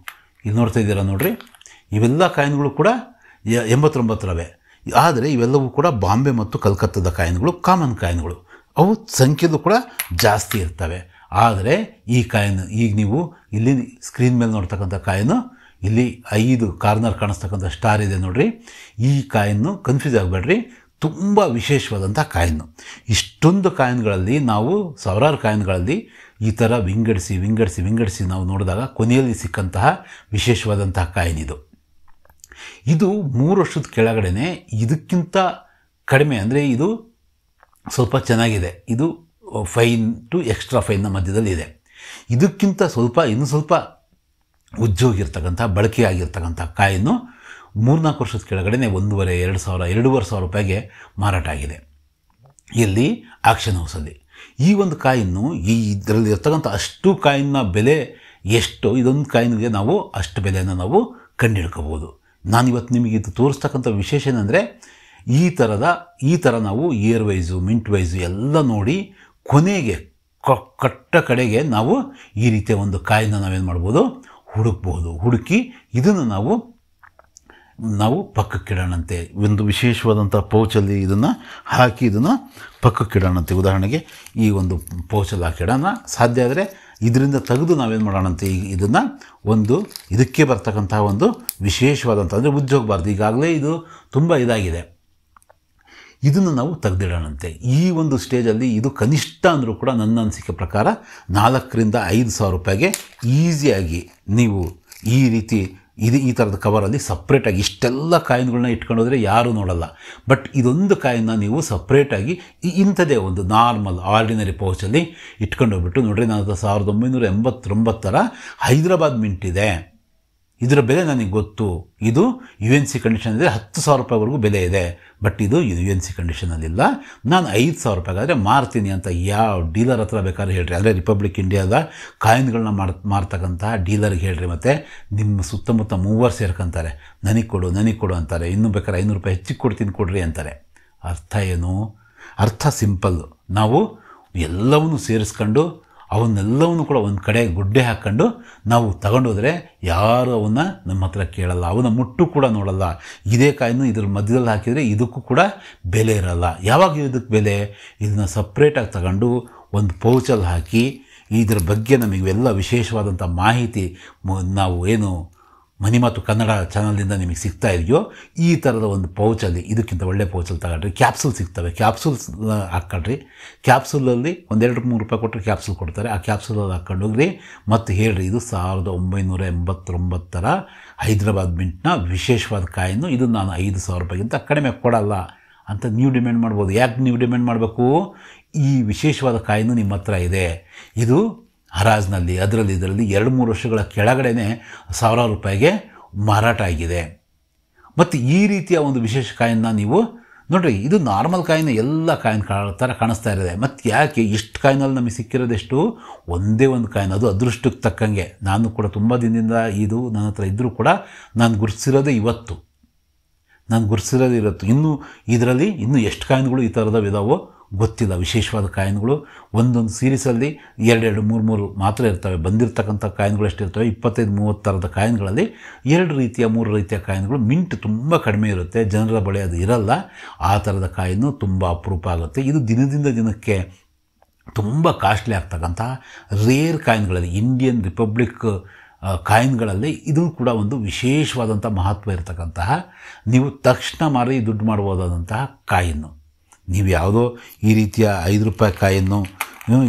[SPEAKER 1] ಇಲ್ಲಿ ನೋಡ್ತಾ ಇದ್ದೀರಾ ನೋಡಿರಿ ಇವೆಲ್ಲ ಕಾಯಿನ್ಗಳು ಕೂಡ ಎಂಬತ್ತೊಂಬತ್ತರವೇ ಆದರೆ ಇವೆಲ್ಲವೂ ಕೂಡ ಬಾಂಬೆ ಮತ್ತು ಕಲ್ಕತ್ತಾದ ಕಾಯಿನ್ಗಳು ಕಾಮನ್ ಕಾಯಿನ್ಗಳು ಅವು ಸಂಖ್ಯೆಯಲ್ಲೂ ಕೂಡ ಜಾಸ್ತಿ ಇರ್ತವೆ ಆದರೆ ಈ ಕಾಯಿನ್ ಈಗ ನೀವು ಇಲ್ಲಿ ಸ್ಕ್ರೀನ್ ಮೇಲೆ ನೋಡ್ತಕ್ಕಂಥ ಕಾಯಿನು ಇಲ್ಲಿ ಐದು ಕಾರ್ನರ್ ಕಾಣಿಸ್ತಕ್ಕಂಥ ಸ್ಟಾರ್ ಇದೆ ನೋಡಿರಿ ಈ ಕಾಯಿನ್ನು ಕನ್ಫ್ಯೂಸ್ ಆಗಬೇಡ್ರಿ ತುಂಬ ವಿಶೇಷವಾದಂಥ ಕಾಯಿನ್ನು ಇಷ್ಟೊಂದು ಕಾಯಿನ್ಗಳಲ್ಲಿ ನಾವು ಸಾವಿರಾರು ಕಾಯಿನ್ಗಳಲ್ಲಿ ಈ ಥರ ವಿಂಗಡಿಸಿ ವಿಂಗಡಿಸಿ ವಿಂಗಡಿಸಿ ನಾವು ನೋಡಿದಾಗ ಕೊನೆಯಲ್ಲಿ ಸಿಕ್ಕಂತಹ ವಿಶೇಷವಾದಂತಹ ಕಾಯಿನ್ ಇದು ಇದು ಮೂರು ವರ್ಷದ ಕೆಳಗಡೆ ಇದಕ್ಕಿಂತ ಕಡಿಮೆ ಅಂದರೆ ಇದು ಸ್ವಲ್ಪ ಚೆನ್ನಾಗಿದೆ ಇದು ಫೈನ್ ಟು ಎಕ್ಸ್ಟ್ರಾ ಫೈನ್ನ ಮಧ್ಯದಲ್ಲಿ ಇದೆ ಇದಕ್ಕಿಂತ ಸ್ವಲ್ಪ ಇನ್ನೂ ಸ್ವಲ್ಪ ಉಜ್ಜೋಗಿರ್ತಕ್ಕಂಥ ಬಳಕೆಯಾಗಿರ್ತಕ್ಕಂಥ ಕಾಯನ್ನು ಮೂರ್ನಾಲ್ಕು ವರ್ಷದ ಕೆಳಗಡೆ ಒಂದೂವರೆ ಎರಡು ಸಾವಿರ ಎರಡೂವರೆ ಸಾವಿರ ರೂಪಾಯಿಗೆ ಮಾರಾಟ ಆಗಿದೆ ಇಲ್ಲಿ ಆಕ್ಷನ್ ಹೌಸಲ್ಲಿ ಈ ಒಂದು ಕಾಯಿನ್ನು ಈ ಇದರಲ್ಲಿ ಇರ್ತಕ್ಕಂಥ ಅಷ್ಟು ಕಾಯಿನ ಬೆಲೆ ಎಷ್ಟು ಇದೊಂದು ಕಾಯಿನ್ಗೆ ನಾವು ಅಷ್ಟು ಬೆಲೆಯನ್ನು ನಾವು ಕಂಡುಹಿಡ್ಕೋಬೋದು ನಾನಿವತ್ತು ನಿಮಗೆ ಇದು ತೋರಿಸ್ತಕ್ಕಂಥ ವಿಶೇಷ ಏನಂದರೆ ಈ ಥರದ ಈ ಥರ ನಾವು ಇಯರ್ ವೈಸು ಮಿಂಟ್ ವೈಸು ಎಲ್ಲ ನೋಡಿ ಕೊನೆಗೆ ಕಟ್ಟ ಕಡೆಗೆ ನಾವು ಈ ರೀತಿಯ ಒಂದು ಕಾಯನ್ನು ನಾವೇನು ಮಾಡ್ಬೋದು ಹುಡುಕ್ಬೋದು ಹುಡುಕಿ ಇದನ್ನು ನಾವು ನಾವು ಪಕ್ಕಕ್ಕಿಡೋಣಂತೆ ಒಂದು ವಿಶೇಷವಾದಂಥ ಪೌಚಲ್ಲಿ ಇದನ್ನು ಹಾಕಿ ಇದನ್ನು ಪಕ್ಕಕ್ಕಿಡೋಣಂತೆ ಉದಾಹರಣೆಗೆ ಈ ಒಂದು ಪೌಚಲ್ಲಿ ಹಾಕಿಡೋಣ ಸಾಧ್ಯ ಆದರೆ ಇದರಿಂದ ತೆಗೆದು ನಾವೇನು ಮಾಡೋಣಂತೆ ಈಗ ಇದನ್ನು ಒಂದು ಇದಕ್ಕೆ ಬರ್ತಕ್ಕಂಥ ಒಂದು ವಿಶೇಷವಾದಂಥ ಅಂದರೆ ಉದ್ಯೋಗಬಾರ್ದು ಈಗಾಗಲೇ ಇದು ತುಂಬ ಇದಾಗಿದೆ ಇದನ್ನು ನಾವು ತೆಗೆದಿಡೋಣಂತೆ ಈ ಒಂದು ಸ್ಟೇಜಲ್ಲಿ ಇದು ಕನಿಷ್ಠ ಅಂದರೂ ಕೂಡ ನನ್ನ ಅನಿಸಿಕೆ ಪ್ರಕಾರ ನಾಲ್ಕರಿಂದ ಐದು ಸಾವಿರ ರೂಪಾಯಿಗೆ ಈಸಿಯಾಗಿ ನೀವು ಈ ರೀತಿ ಇದು ಈ ಥರದ ಕವರಲ್ಲಿ ಸಪ್ರೇಟಾಗಿ ಇಷ್ಟೆಲ್ಲ ಕಾಯಿನ್ಗಳನ್ನ ಇಟ್ಕೊಂಡೋದ್ರೆ ಯಾರೂ ನೋಡಲ್ಲ ಬಟ್ ಇದೊಂದು ಕಾಯಿನ ನೀವು ಸಪ್ರೇಟಾಗಿ ಇಂಥದೇ ಒಂದು ನಾರ್ಮಲ್ ಆರ್ಡಿನರಿ ಪೌಚಲ್ಲಿ ಇಟ್ಕೊಂಡೋಗ್ಬಿಟ್ಟು ನೋಡಿರಿ ನಾನು ಸಾವಿರದ ಒಂಬೈನೂರ ಎಂಬತ್ತೊಂಬತ್ತರ ಹೈದರಾಬಾದ್ ಮಿಂಟಿದೆ ಇದರ ಬೆಲೆ ನನಗೆ ಗೊತ್ತು ಇದು ಯು ಎನ್ ಸಿ ಕಂಡೀಷನಲ್ಲಿ ಹತ್ತು ಸಾವಿರ ರೂಪಾಯಿವರೆಗೂ ಬೆಲೆ ಇದೆ ಬಟ್ ಇದು ಇದು ಯು ಎನ್ ಸಿ ಕಂಡೀಷನಲ್ಲಿಲ್ಲ ನಾನು ಐದು ಸಾವಿರ ರೂಪಾಯಿಗಾದರೆ ಮಾರ್ತೀನಿ ಅಂತ ಯಾವ ಡೀಲರ್ ಹತ್ರ ಬೇಕಾದ್ರೆ ಹೇಳ್ರಿ ಅಂದರೆ ರಿಪಬ್ಲಿಕ್ ಇಂಡಿಯಾದ ಕಾಯಿನ್ಗಳನ್ನ ಮಾಡಿ ಮಾರ್ತಕ್ಕಂತಹ ಡೀಲರ್ಗೆ ಹೇಳ್ರಿ ಮತ್ತು ನಿಮ್ಮ ಸುತ್ತಮುತ್ತ ಮೂವರು ಸೇರ್ಕೊಂತಾರೆ ನನಗೆ ಕೊಡು ನನಗೆ ಕೊಡು ಅಂತಾರೆ ಇನ್ನೂ ಬೇಕಾದ್ರೆ ಐನೂರು ರೂಪಾಯಿ ಹೆಚ್ಚಿಗೆ ಕೊಡ್ತೀನಿ ಕೊಡ್ರಿ ಅಂತಾರೆ ಅರ್ಥ ಏನು ಅರ್ಥ ಸಿಂಪಲ್ಲು ನಾವು ಎಲ್ಲವನ್ನೂ ಸೇರಿಸ್ಕೊಂಡು ಅವನ್ನೆಲ್ಲವನ್ನು ಕೂಡ ಒಂದು ಕಡೆ ಗುಡ್ಡೆ ಹಾಕ್ಕೊಂಡು ನಾವು ತಗೊಂಡೋದ್ರೆ ಯಾರು ಅವನ್ನ ನಮ್ಮ ಹತ್ರ ಕೇಳಲ್ಲ ಅವನ ಮುಟ್ಟು ಕೂಡ ನೋಡಲ್ಲ ಇದೇ ಕಾಯಿನೂ ಇದ್ರ ಮಧ್ಯದಲ್ಲಿ ಹಾಕಿದರೆ ಇದಕ್ಕೂ ಕೂಡ ಬೆಲೆ ಇರಲ್ಲ ಯಾವಾಗ ಇದಕ್ಕೆ ಬೆಲೆ ಇದನ್ನು ಸಪ್ರೇಟಾಗಿ ತಗೊಂಡು ಒಂದು ಪೌಚಲ್ಲಿ ಹಾಕಿ ಇದರ ಬಗ್ಗೆ ನಮಗೆ ಎಲ್ಲ ವಿಶೇಷವಾದಂಥ ಮಾಹಿತಿ ನಾವು ಏನು ಮಾತು ಕನ್ನಡ ಚಾನಲ್ನಿಂದ ನಿಮಗೆ ಸಿಗ್ತಾ ಇದೆಯೋ ಈ ಥರದ ಒಂದು ಪೌಚಲ್ಲಿ ಇದಕ್ಕಿಂತ ಒಳ್ಳೆ ಪೌಚಲ್ಲಿ ತಗೊಂಡ್ರಿ ಕ್ಯಾಪ್ಸೂಲ್ ಸಿಗ್ತವೆ ಕ್ಯಾಪ್ಸೂಲ್ಸ್ ಹಾಕ್ಕೊಳ್ರಿ ಕ್ಯಾಪ್ಸೂಲಲ್ಲಿ ಒಂದೆರಡು ಮೂರು ರೂಪಾಯಿ ಕೊಟ್ಟರೆ ಕ್ಯಾಪ್ಸೂಲ್ ಕೊಡ್ತಾರೆ ಆ ಕ್ಯಾಪ್ಸೂಲಲ್ಲಿ ಹಾಕ್ಕೊಂಡೋಗ್ರಿ ಮತ್ತು ಹೇಳ್ರಿ ಇದು ಸಾವಿರದ ಒಂಬೈನೂರ ಎಂಬತ್ತೊಂಬತ್ತರ ಹೈದರಾಬಾದ್ ಮಿಂಟ್ನ ವಿಶೇಷವಾದ ಕಾಯಿನೂ ಇದು ನಾನು ಐದು ಸಾವಿರ ರೂಪಾಯಿಗಿಂತ ಕಡಿಮೆ ಕೊಡಲ್ಲ ಅಂತ ನೀವು ಡಿಮ್ಯಾಂಡ್ ಮಾಡ್ಬೋದು ಯಾಕೆ ನೀವು ಡಿಮ್ಯಾಂಡ್ ಮಾಡಬೇಕು ಈ ವಿಶೇಷವಾದ ಕಾಯಿನೂ ನಿಮ್ಮ ಹತ್ರ ಇದೆ ಇದು ಹರಾಜ್ನಲ್ಲಿ ಅದರಲ್ಲಿ ಇದರಲ್ಲಿ ಎರಡು ಮೂರು ವರ್ಷಗಳ ಕೆಳಗಡೆನೇ ಸಾವಿರಾರು ರೂಪಾಯಿಗೆ ಮಾರಾಟ ಆಗಿದೆ ಮತ್ತು ಈ ರೀತಿಯ ಒಂದು ವಿಶೇಷ ಕಾಯನ್ನ ನೀವು ನೋಡಿರಿ ಇದು ನಾರ್ಮಲ್ ಕಾಯಿನ ಎಲ್ಲ ಕಾಯಿನ ಕಾ ಥರ ಕಾಣಿಸ್ತಾ ಇರೋದೆ ಮತ್ತು ಯಾಕೆ ಇಷ್ಟು ಕಾಯಿನಲ್ಲಿ ನಮಗೆ ಸಿಕ್ಕಿರೋದೆಷ್ಟು ಒಂದೇ ಒಂದು ಕಾಯಿನ ಅದು ಅದೃಷ್ಟಕ್ಕೆ ತಕ್ಕಂಗೆ ನಾನು ಕೂಡ ತುಂಬ ದಿನದಿಂದ ಇದು ನನ್ನ ಹತ್ರ ಇದ್ದರೂ ಕೂಡ ನಾನು ಗುರುತಿಸಿರೋದೆ ಇವತ್ತು ನಾನು ಗುರುತಿಸಿರೋದು ಇವತ್ತು ಇನ್ನೂ ಇದರಲ್ಲಿ ಇನ್ನೂ ಎಷ್ಟು ಕಾಯಿನ್ಗಳು ಈ ಥರದ ಇದಾವೋ ಗೊತ್ತಿಲ್ಲ ವಿಶೇಷವಾದ ಕಾಯಿನ್ಗಳು ಒಂದೊಂದು ಸೀರೀಸಲ್ಲಿ ಎರಡೆರಡು ಮೂರು ಮೂರು ಮಾತ್ರ ಇರ್ತವೆ ಬಂದಿರತಕ್ಕಂಥ ಕಾಯಿನ್ಗಳು ಎಷ್ಟಿರ್ತವೆ ಇಪ್ಪತ್ತೈದು ಮೂವತ್ತು ಥರದ ಕಾಯಿನ್ಗಳಲ್ಲಿ ಎರಡು ರೀತಿಯ ಮೂರು ರೀತಿಯ ಕಾಯಿನ್ಗಳು ಮಿಂಟ್ ತುಂಬ ಕಡಿಮೆ ಇರುತ್ತೆ ಜನರ ಬಳಿ ಅದು ಇರಲ್ಲ ಆ ಥರದ ಕಾಯಿನು ತುಂಬ ಅಪರೂಪ ಆಗುತ್ತೆ ಇದು ದಿನದಿಂದ ದಿನಕ್ಕೆ ತುಂಬ ಕಾಸ್ಟ್ಲಿ ಆಗ್ತಕ್ಕಂಥ ರೇರ್ ಕಾಯಿನ್ಗಳಲ್ಲಿ ಇಂಡಿಯನ್ ರಿಪಬ್ಲಿಕ್ ಕಾಯಿನ್ಗಳಲ್ಲಿ ಇದು ಕೂಡ ಒಂದು ವಿಶೇಷವಾದಂಥ ಮಹತ್ವ ಇರತಕ್ಕಂತಹ ನೀವು ತಕ್ಷಣ ಮಾರಿ ದುಡ್ಡು ಮಾಡ್ಬೋದಾದಂತಹ ಕಾಯಿನು ನೀವು ಯಾವುದೋ ಈ ರೀತಿಯ ಐದು ರೂಪಾಯಿ ಕಾಯನ್ನು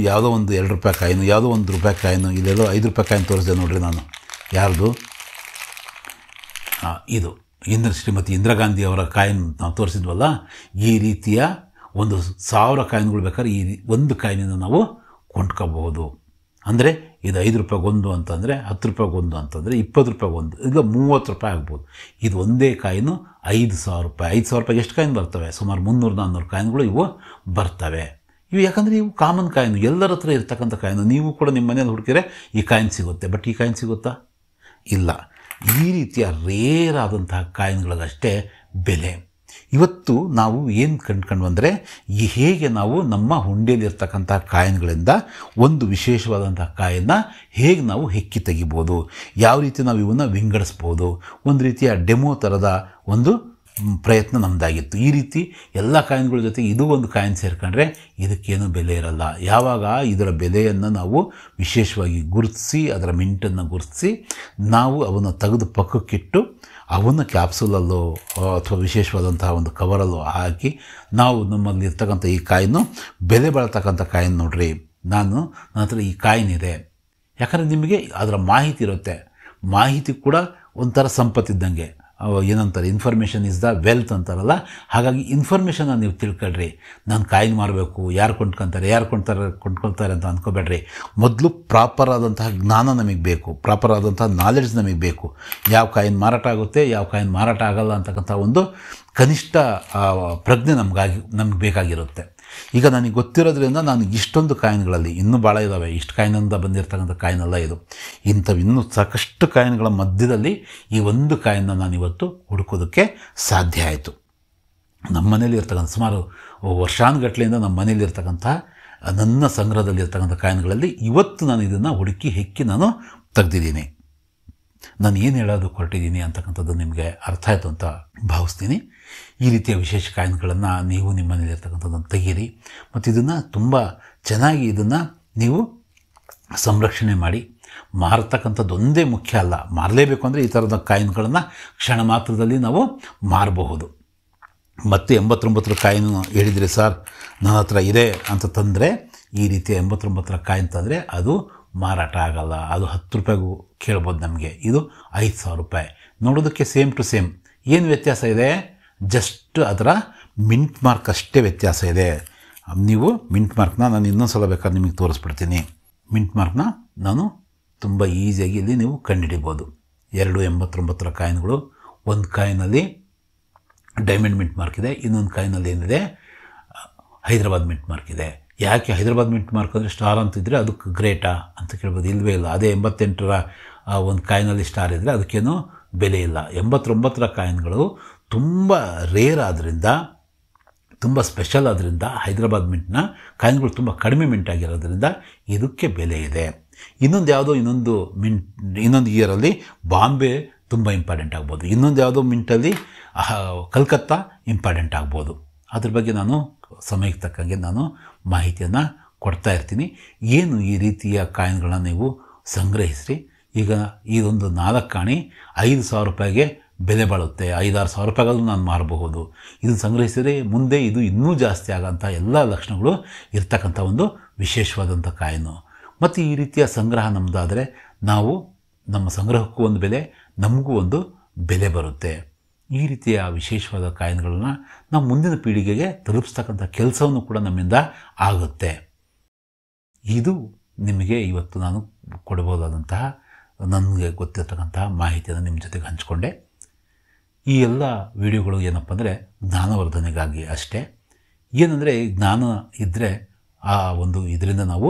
[SPEAKER 1] ಯಾವುದೋ ಒಂದು ಎರಡು ರೂಪಾಯಿ ಕಾಯಿನೋ ಯಾವುದೋ ಒಂದು ರೂಪಾಯಿ ಕಾಯನ್ನು ಇಲ್ಲೆಲ್ಲೋ ಐದು ರೂಪಾಯಿ ಕಾಯನ್ನು ತೋರಿಸಿದೆ ನೋಡಿರಿ ನಾನು ಯಾರ್ದು ಇದು ಇಂದ್ರ ಶ್ರೀಮತಿ ಇಂದಿರಾ ಗಾಂಧಿ ಅವರ ಕಾಯಿನ್ ನಾವು ತೋರಿಸಿದ್ವಲ್ಲ ಈ ರೀತಿಯ ಒಂದು ಸಾವಿರ ಕಾಯಿನ್ಗಳು ಬೇಕಾದ್ರೆ ಈ ಒಂದು ಕಾಯಿನಿಂದ ನಾವು ಕೊಂಡ್ಕೋಬಹುದು ಅಂದರೆ ಇದು ಐದು ರೂಪಾಯಿಗೊಂದು ಅಂತಂದರೆ ಹತ್ತು ರೂಪಾಯಿಗೊಂದು ಅಂತಂದರೆ ಇಪ್ಪತ್ತು ರೂಪಾಯಿಗೊಂದು ಇಲ್ಲ ಮೂವತ್ತು ರೂಪಾಯಿ ಆಗ್ಬೋದು ಇದು ಒಂದೇ ಕಾಯಿನು ಐದು ಸಾವಿರ ರೂಪಾಯಿ ಐದು ಸಾವಿರ ರೂಪಾಯಿ ಎಷ್ಟು ಕಾಯಿನ್ ಬರ್ತವೆ ಸುಮಾರು ಮುನ್ನೂರು ನಾನ್ನೂರು ಕಾಯಿನ್ಗಳು ಇವು ಬರ್ತವೆ ಇವು ಯಾಕಂದರೆ ಇವು ಕಾಮನ್ ಕಾಯಿನು ಎಲ್ಲರ ಹತ್ರ ಇರ್ತಕ್ಕಂಥ ಕಾಯಿನು ನೀವು ಕೂಡ ನಿಮ್ಮ ಮನೇಲಿ ಹುಡುಕಿದ್ರೆ ಈ ಕಾಯಿನ್ ಸಿಗುತ್ತೆ ಬಟ್ ಈ ಕಾಯಿನ್ ಸಿಗುತ್ತಾ ಇಲ್ಲ ಈ ರೀತಿಯ ರೇರಾದಂತಹ ಆದಂತಹ ಕಾಯಿನ್ಗಳಿಗಷ್ಟೇ ಬೆಲೆ ಇವತ್ತು ನಾವು ಏನು ಕಂಡ್ಕೊಂಡು ಬಂದರೆ ಹೇಗೆ ನಾವು ನಮ್ಮ ಹುಂಡಿಯಲ್ಲಿರ್ತಕ್ಕಂಥ ಕಾಯಿನ್ಗಳಿಂದ ಒಂದು ವಿಶೇಷವಾದಂಥ ಕಾಯನ್ನ ಹೇಗೆ ನಾವು ಹೆಕ್ಕಿ ತೆಗಿಬೋದು ಯಾವ ರೀತಿ ನಾವು ಇವನ್ನ ವಿಂಗಡಿಸ್ಬೋದು ಒಂದು ರೀತಿಯ ಡೆಮೋ ಥರದ ಒಂದು ಪ್ರಯತ್ನ ನಮ್ಮದಾಗಿತ್ತು ಈ ರೀತಿ ಎಲ್ಲ ಕಾಯಿನ್ಗಳ ಜೊತೆ ಇದು ಒಂದು ಕಾಯಿನ್ ಸೇರ್ಕೊಂಡ್ರೆ ಇದಕ್ಕೇನು ಬೆಲೆ ಇರಲ್ಲ ಯಾವಾಗ ಇದರ ಬೆಲೆಯನ್ನು ನಾವು ವಿಶೇಷವಾಗಿ ಗುರುತಿಸಿ ಅದರ ಮಿಂಟನ್ನು ಗುರುತಿಸಿ ನಾವು ಅವನ್ನು ತೆಗೆದು ಪಕ್ಕಕ್ಕಿಟ್ಟು ಅವನ್ನು ಕ್ಯಾಪ್ಸೂಲಲ್ಲೋ ಅಥವಾ ವಿಶೇಷವಾದಂತಹ ಒಂದು ಕವರಲ್ಲೋ ಹಾಕಿ ನಾವು ನಮ್ಮಲ್ಲಿ ಇರ್ತಕ್ಕಂಥ ಈ ಕಾಯನ್ನು ಬೆಲೆ ಬಾಳ್ತಕ್ಕಂಥ ಕಾಯಿನ ನೋಡ್ರಿ ನಾನು ನನ್ನ ಹತ್ರ ಈ ಇದೆ ಯಾಕಂದರೆ ನಿಮಗೆ ಅದರ ಮಾಹಿತಿ ಇರುತ್ತೆ ಮಾಹಿತಿ ಕೂಡ ಒಂಥರ ಸಂಪತ್ತಿದ್ದಂಗೆ ಏನಂತಾರೆ ಇನ್ಫಾರ್ಮೇಷನ್ ಇಸ್ ದ ವೆಲ್ತ್ ಅಂತಾರಲ್ಲ ಹಾಗಾಗಿ ಇನ್ಫಾರ್ಮೇಷನ್ನ ನೀವು ತಿಳ್ಕೊಳ್ರಿ ನಾನು ಕಾಯಿನ್ ಮಾಡಬೇಕು ಯಾರು ಕೊಂಡ್ಕೊತಾರೆ ಯಾರು ಕೊಂಡ್ತಾರೆ ಕೊಂಡ್ಕೊಳ್ತಾರೆ ಅಂತ ಅಂದ್ಕೋಬೇಡ್ರಿ ಮೊದಲು ಪ್ರಾಪರ್ ಆದಂತಹ ಜ್ಞಾನ ನಮಗೆ ಬೇಕು ಪ್ರಾಪರ್ ಆದಂತಹ ನಾಲೆಡ್ಜ್ ನಮಗೆ ಬೇಕು ಯಾವ ಕಾಯಿನ್ ಮಾರಾಟ ಆಗುತ್ತೆ ಯಾವ ಕಾಯಿನ್ ಮಾರಾಟ ಆಗಲ್ಲ ಅಂತಕ್ಕಂಥ ಒಂದು ಕನಿಷ್ಠ ಪ್ರಜ್ಞೆ ನಮಗಾಗಿ ನಮ್ಗೆ ಬೇಕಾಗಿರುತ್ತೆ ಈಗ ನನಗೆ ಗೊತ್ತಿರೋದ್ರಿಂದ ನಾನು ಇಷ್ಟೊಂದು ಕಾಯಿನ್ಗಳಲ್ಲಿ ಇನ್ನೂ ಭಾಳ ಇದ್ದಾವೆ ಇಷ್ಟು ಕಾಯಿನಿಂದ ಬಂದಿರತಕ್ಕಂಥ ಕಾಯಿನೆಲ್ಲ ಇದು ಇಂಥವು ಇನ್ನೂ ಸಾಕಷ್ಟು ಕಾಯಿನ್ಗಳ ಮಧ್ಯದಲ್ಲಿ ಈ ಒಂದು ಕಾಯಿನ್ನ ನಾನು ಇವತ್ತು ಹುಡುಕೋದಕ್ಕೆ ಸಾಧ್ಯ ಆಯಿತು ನಮ್ಮ ಮನೇಲಿ ಇರ್ತಕ್ಕಂಥ ಸುಮಾರು ವರ್ಷಾನುಗಟ್ಲೆಯಿಂದ ನಮ್ಮ ಮನೇಲಿ ಇರ್ತಕ್ಕಂಥ ನನ್ನ ಸಂಗ್ರಹದಲ್ಲಿ ಕಾಯಿನ್ಗಳಲ್ಲಿ ಇವತ್ತು ನಾನು ಇದನ್ನು ಹುಡುಕಿ ಹೆಕ್ಕಿ ನಾನು ತೆಗೆದಿದ್ದೀನಿ ನಾನು ಏನು ಹೇಳೋದು ಕೊಟ್ಟಿದ್ದೀನಿ ಅಂತಕ್ಕಂಥದ್ದು ನಿಮಗೆ ಅರ್ಥ ಆಯಿತು ಅಂತ ಭಾವಿಸ್ತೀನಿ ಈ ರೀತಿಯ ವಿಶೇಷ ಕಾಯಿನ್ಗಳನ್ನು ನೀವು ನಿಮ್ಮ ಮನೇಲಿರ್ತಕ್ಕಂಥದ್ದನ್ನು ತೆಗೀರಿ ಮತ್ತು ಇದನ್ನು ತುಂಬ ಚೆನ್ನಾಗಿ ಇದನ್ನು ನೀವು ಸಂರಕ್ಷಣೆ ಮಾಡಿ ಮಾರತಕ್ಕಂಥದ್ದು ಒಂದೇ ಮುಖ್ಯ ಅಲ್ಲ ಮಾರಲೇಬೇಕು ಅಂದರೆ ಈ ಥರದ ಕಾಯಿನ್ಗಳನ್ನು ಕ್ಷಣ ಮಾತ್ರದಲ್ಲಿ ನಾವು ಮಾರಬಹುದು ಮತ್ತು ಎಂಬತ್ತೊಂಬತ್ತರ ಕಾಯಿನ್ ಹೇಳಿದರೆ ಸರ್ ನನ್ನ ಹತ್ರ ಇದೆ ಅಂತ ತಂದರೆ ಈ ರೀತಿಯ ಎಂಬತ್ತೊಂಬತ್ತರ ಕಾಯಿನ್ ತಂದರೆ ಅದು ಮಾರಾಟ ಆಗಲ್ಲ ಅದು ಹತ್ತು ರೂಪಾಯಿಗೂ ಕೇಳ್ಬೋದು ನಮಗೆ ಇದು ಐದು ಸಾವಿರ ರೂಪಾಯಿ ನೋಡೋದಕ್ಕೆ ಸೇಮ್ ಟು ಸೇಮ್ ಏನು ವ್ಯತ್ಯಾಸ ಇದೆ ಜಸ್ಟ್ ಅದರ ಮಿಂಟ್ ಮಾರ್ಕ್ ಅಷ್ಟೇ ವ್ಯತ್ಯಾಸ ಇದೆ ನೀವು ಮಿಂಟ್ ಮಾರ್ಕ್ನ ನಾನು ಇನ್ನೊಂದು ಸಲ ಬೇಕಾದ್ರೆ ನಿಮಗೆ ತೋರಿಸ್ಬಿಡ್ತೀನಿ ಮಿಂಟ್ ಮಾರ್ಕ್ನ ನಾನು ತುಂಬ ಈಸಿಯಾಗಿ ಇಲ್ಲಿ ನೀವು ಕಂಡುಹಿಡಿಬೋದು ಎರಡು ಎಂಬತ್ತೊಂಬತ್ತರ ಕಾಯಿನ್ಗಳು ಒಂದು ಕಾಯಿನಲ್ಲಿ ಡೈಮಂಡ್ ಮಿಂಟ್ ಮಾರ್ಕ್ ಇದೆ ಇನ್ನೊಂದು ಕಾಯಿನಲ್ಲಿ ಏನಿದೆ ಹೈದರಾಬಾದ್ ಮಿಂಟ್ ಮಾರ್ಕ್ ಇದೆ ಯಾಕೆ ಹೈದರಾಬಾದ್ ಮಿಂಟ್ ಮಾರ್ಕ್ ಅಂದರೆ ಸ್ಟಾರ್ ಅಂತಿದ್ದರೆ ಅದಕ್ಕೆ ಗ್ರೇಟಾ ಅಂತ ಕೇಳ್ಬೋದು ಇಲ್ಲವೇ ಇಲ್ಲ ಅದೇ ಎಂಬತ್ತೆಂಟರ ಒಂದು ಕಾಯಿನಲ್ಲಿ ಸ್ಟಾರ್ ಇದ್ದರೆ ಅದಕ್ಕೇನು ಬೆಲೆ ಇಲ್ಲ ಎಂಬತ್ತೊಂಬತ್ತರ ಕಾಯಿನ್ಗಳು ತುಂಬ ರೇರ್ ಆದ್ದರಿಂದ ತುಂಬ ಸ್ಪೆಷಲ್ ಆದ್ದರಿಂದ ಹೈದರಾಬಾದ್ ಮಿಂಟ್ನ ಕಾಯಿನ್ಗಳು ತುಂಬ ಕಡಿಮೆ ಮಿಂಟ್ ಆಗಿರೋದ್ರಿಂದ ಇದಕ್ಕೆ ಬೆಲೆ ಇದೆ ಇನ್ನೊಂದು ಯಾವುದೋ ಇನ್ನೊಂದು ಮಿಂಟ್ ಇನ್ನೊಂದು ಇಯರಲ್ಲಿ ಬಾಂಬೆ ತುಂಬ ಇಂಪಾರ್ಟೆಂಟ್ ಆಗ್ಬೋದು ಇನ್ನೊಂದು ಯಾವುದೋ ಮಿಂಟಲ್ಲಿ ಕಲ್ಕತ್ತಾ ಇಂಪಾರ್ಟೆಂಟ್ ಆಗ್ಬೋದು ಅದ್ರ ಬಗ್ಗೆ ನಾನು ಸಮಯಕ್ಕೆ ತಕ್ಕಂಗೆ ನಾನು ಮಾಹಿತಿಯನ್ನು ಕೊಡ್ತಾ ಇರ್ತೀನಿ ಏನು ಈ ರೀತಿಯ ಕಾಯಿನ್ಗಳನ್ನು ನೀವು ಸಂಗ್ರಹಿಸ್ರಿ ಈಗ ಇದೊಂದು ನಾಲ್ಕು ಕಾಣಿ ಐದು ಸಾವಿರ ರೂಪಾಯಿಗೆ ಬೆಲೆ ಬಾಳುತ್ತೆ ಐದಾರು ಸಾವಿರ ರೂಪಾಯಿಗಾದರೂ ನಾನು ಮಾರಬಹುದು ಇದನ್ನು ಸಂಗ್ರಹಿಸಿದರೆ ಮುಂದೆ ಇದು ಇನ್ನೂ ಜಾಸ್ತಿ ಆಗೋಂಥ ಎಲ್ಲ ಲಕ್ಷಣಗಳು ಇರ್ತಕ್ಕಂಥ ಒಂದು ವಿಶೇಷವಾದಂಥ ಕಾಯಿನು ಮತ್ತು ಈ ರೀತಿಯ ಸಂಗ್ರಹ ನಮ್ಮದಾದರೆ ನಾವು ನಮ್ಮ ಸಂಗ್ರಹಕ್ಕೂ ಒಂದು ಬೆಲೆ ನಮಗೂ ಒಂದು ಬೆಲೆ ಬರುತ್ತೆ ಈ ರೀತಿಯ ವಿಶೇಷವಾದ ಕಾಯಿನ್ಗಳನ್ನು ನಮ್ಮ ಮುಂದಿನ ಪೀಳಿಗೆಗೆ ತಲುಪಿಸ್ತಕ್ಕಂಥ ಕೆಲಸವನ್ನು ಕೂಡ ನಮ್ಮಿಂದ ಆಗುತ್ತೆ ಇದು ನಿಮಗೆ ಇವತ್ತು ನಾನು ಕೊಡಬಹುದಾದಂತಹ ನನಗೆ ಗೊತ್ತಿರತಕ್ಕಂತಹ ಮಾಹಿತಿಯನ್ನು ನಿಮ್ಮ ಜೊತೆಗೆ ಹಂಚಿಕೊಂಡೆ ಈ ಎಲ್ಲ ವಿಡಿಯೋಗಳು ಏನಪ್ಪ ಅಂದರೆ ಜ್ಞಾನವರ್ಧನೆಗಾಗಿ ಅಷ್ಟೇ ಏನಂದರೆ ಜ್ಞಾನ ಇದ್ದರೆ ಆ ಒಂದು ಇದರಿಂದ ನಾವು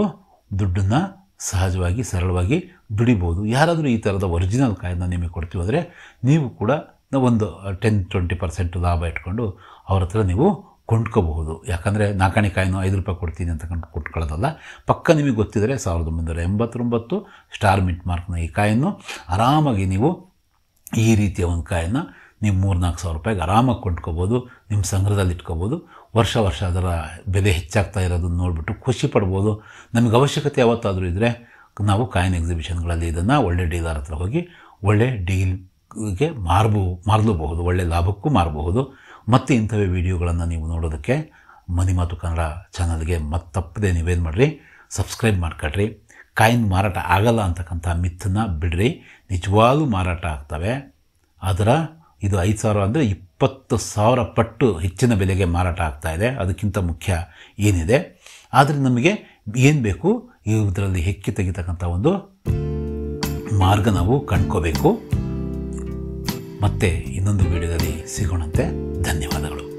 [SPEAKER 1] ದುಡ್ಡನ್ನು ಸಹಜವಾಗಿ ಸರಳವಾಗಿ ದುಡಿಬೋದು ಯಾರಾದರೂ ಈ ಥರದ ಒರಿಜಿನಲ್ ಕಾಯನ್ನ ನಿಮಗೆ ಕೊಡ್ತೀವಿ ಅಂದರೆ ನೀವು ಕೂಡ ಒಂದು ಟೆನ್ ಟ್ವೆಂಟಿ ಪರ್ಸೆಂಟ್ ಲಾಭ ಇಟ್ಕೊಂಡು ಅವ್ರ ಹತ್ರ ನೀವು ಕೊಂಡ್ಕೋಬಹುದು ಯಾಕಂದರೆ ನಾಲ್ಕನೇ ಕಾಯಿನೂ ಐದು ರೂಪಾಯಿ ಕೊಡ್ತೀನಿ ಅಂತ ಕಂಡು ಕೊಟ್ಕೊಳ್ಳೋದಲ್ಲ ಪಕ್ಕ ನಿಮಗೆ ಗೊತ್ತಿದ್ದರೆ ಸಾವಿರದ ಒಂಬೈನೂರ ಎಂಬತ್ತೊಂಬತ್ತು ಸ್ಟಾರ್ ಮಿಟ್ ಮಾರ್ಕ್ನ ಈ ಕಾಯನ್ನು ಆರಾಮಾಗಿ ನೀವು ಈ ರೀತಿಯ ಒಂದು ಕಾಯನ್ನು ನೀವು ನಾಲ್ಕು ಸಾವಿರ ರೂಪಾಯಿಗೆ ಆರಾಮಾಗಿ ಕೊಂಡ್ಕೋಬೋದು ನಿಮ್ಮ ಸಂಗ್ರಹದಲ್ಲಿ ಇಟ್ಕೋಬೋದು ವರ್ಷ ವರ್ಷ ಅದರ ಬೆಲೆ ಹೆಚ್ಚಾಗ್ತಾ ಇರೋದನ್ನು ನೋಡಿಬಿಟ್ಟು ಖುಷಿ ಪಡ್ಬೋದು ನಮಗೆ ಅವಶ್ಯಕತೆ ಯಾವತ್ತಾದರೂ ಇದ್ದರೆ ನಾವು ಕಾಯಿನ್ ಎಕ್ಸಿಬಿಷನ್ಗಳಲ್ಲಿ ಇದನ್ನು ಒಳ್ಳೆ ಡೀಲರ್ ಹತ್ರ ಹೋಗಿ ಒಳ್ಳೆ ಡೀಲ್ ಲಾಭಕ್ಕೆ ಮಾರ್ಬು ಮಾರಲೂಬಹುದು ಒಳ್ಳೆಯ ಲಾಭಕ್ಕೂ ಮಾರಬಹುದು ಮತ್ತು ಇಂಥವೇ ವಿಡಿಯೋಗಳನ್ನು ನೀವು ನೋಡೋದಕ್ಕೆ ಮನಿ ಮಾತು ಕನ್ನಡ ಚಾನಲ್ಗೆ ಮತ್ತಪ್ಪದೆ ನೀವೇನು ಮಾಡಿರಿ ಸಬ್ಸ್ಕ್ರೈಬ್ ಮಾಡ್ಕೊಳ್ರಿ ಕಾಯಿನ್ ಮಾರಾಟ ಆಗಲ್ಲ ಅಂತಕ್ಕಂಥ ಮಿತ್ತನ್ನು ಬಿಡ್ರಿ ನಿಜವಾಗ್ಲೂ ಮಾರಾಟ ಆಗ್ತವೆ ಅದರ ಇದು ಐದು ಸಾವಿರ ಅಂದರೆ ಇಪ್ಪತ್ತು ಸಾವಿರ ಪಟ್ಟು ಹೆಚ್ಚಿನ ಬೆಲೆಗೆ ಮಾರಾಟ ಆಗ್ತಾಯಿದೆ ಅದಕ್ಕಿಂತ ಮುಖ್ಯ ಏನಿದೆ ಆದರೆ ನಮಗೆ ಏನು ಬೇಕು ಇದರಲ್ಲಿ ಹೆಕ್ಕಿ ತೆಗಿತಕ್ಕಂಥ ಒಂದು ಮಾರ್ಗ ನಾವು ಕಂಡ್ಕೋಬೇಕು ಮತ್ತೆ ಇನ್ನೊಂದು ವಿಡಿಯೋದಲ್ಲಿ ಸಿಗೋಣಂತೆ ಧನ್ಯವಾದಗಳು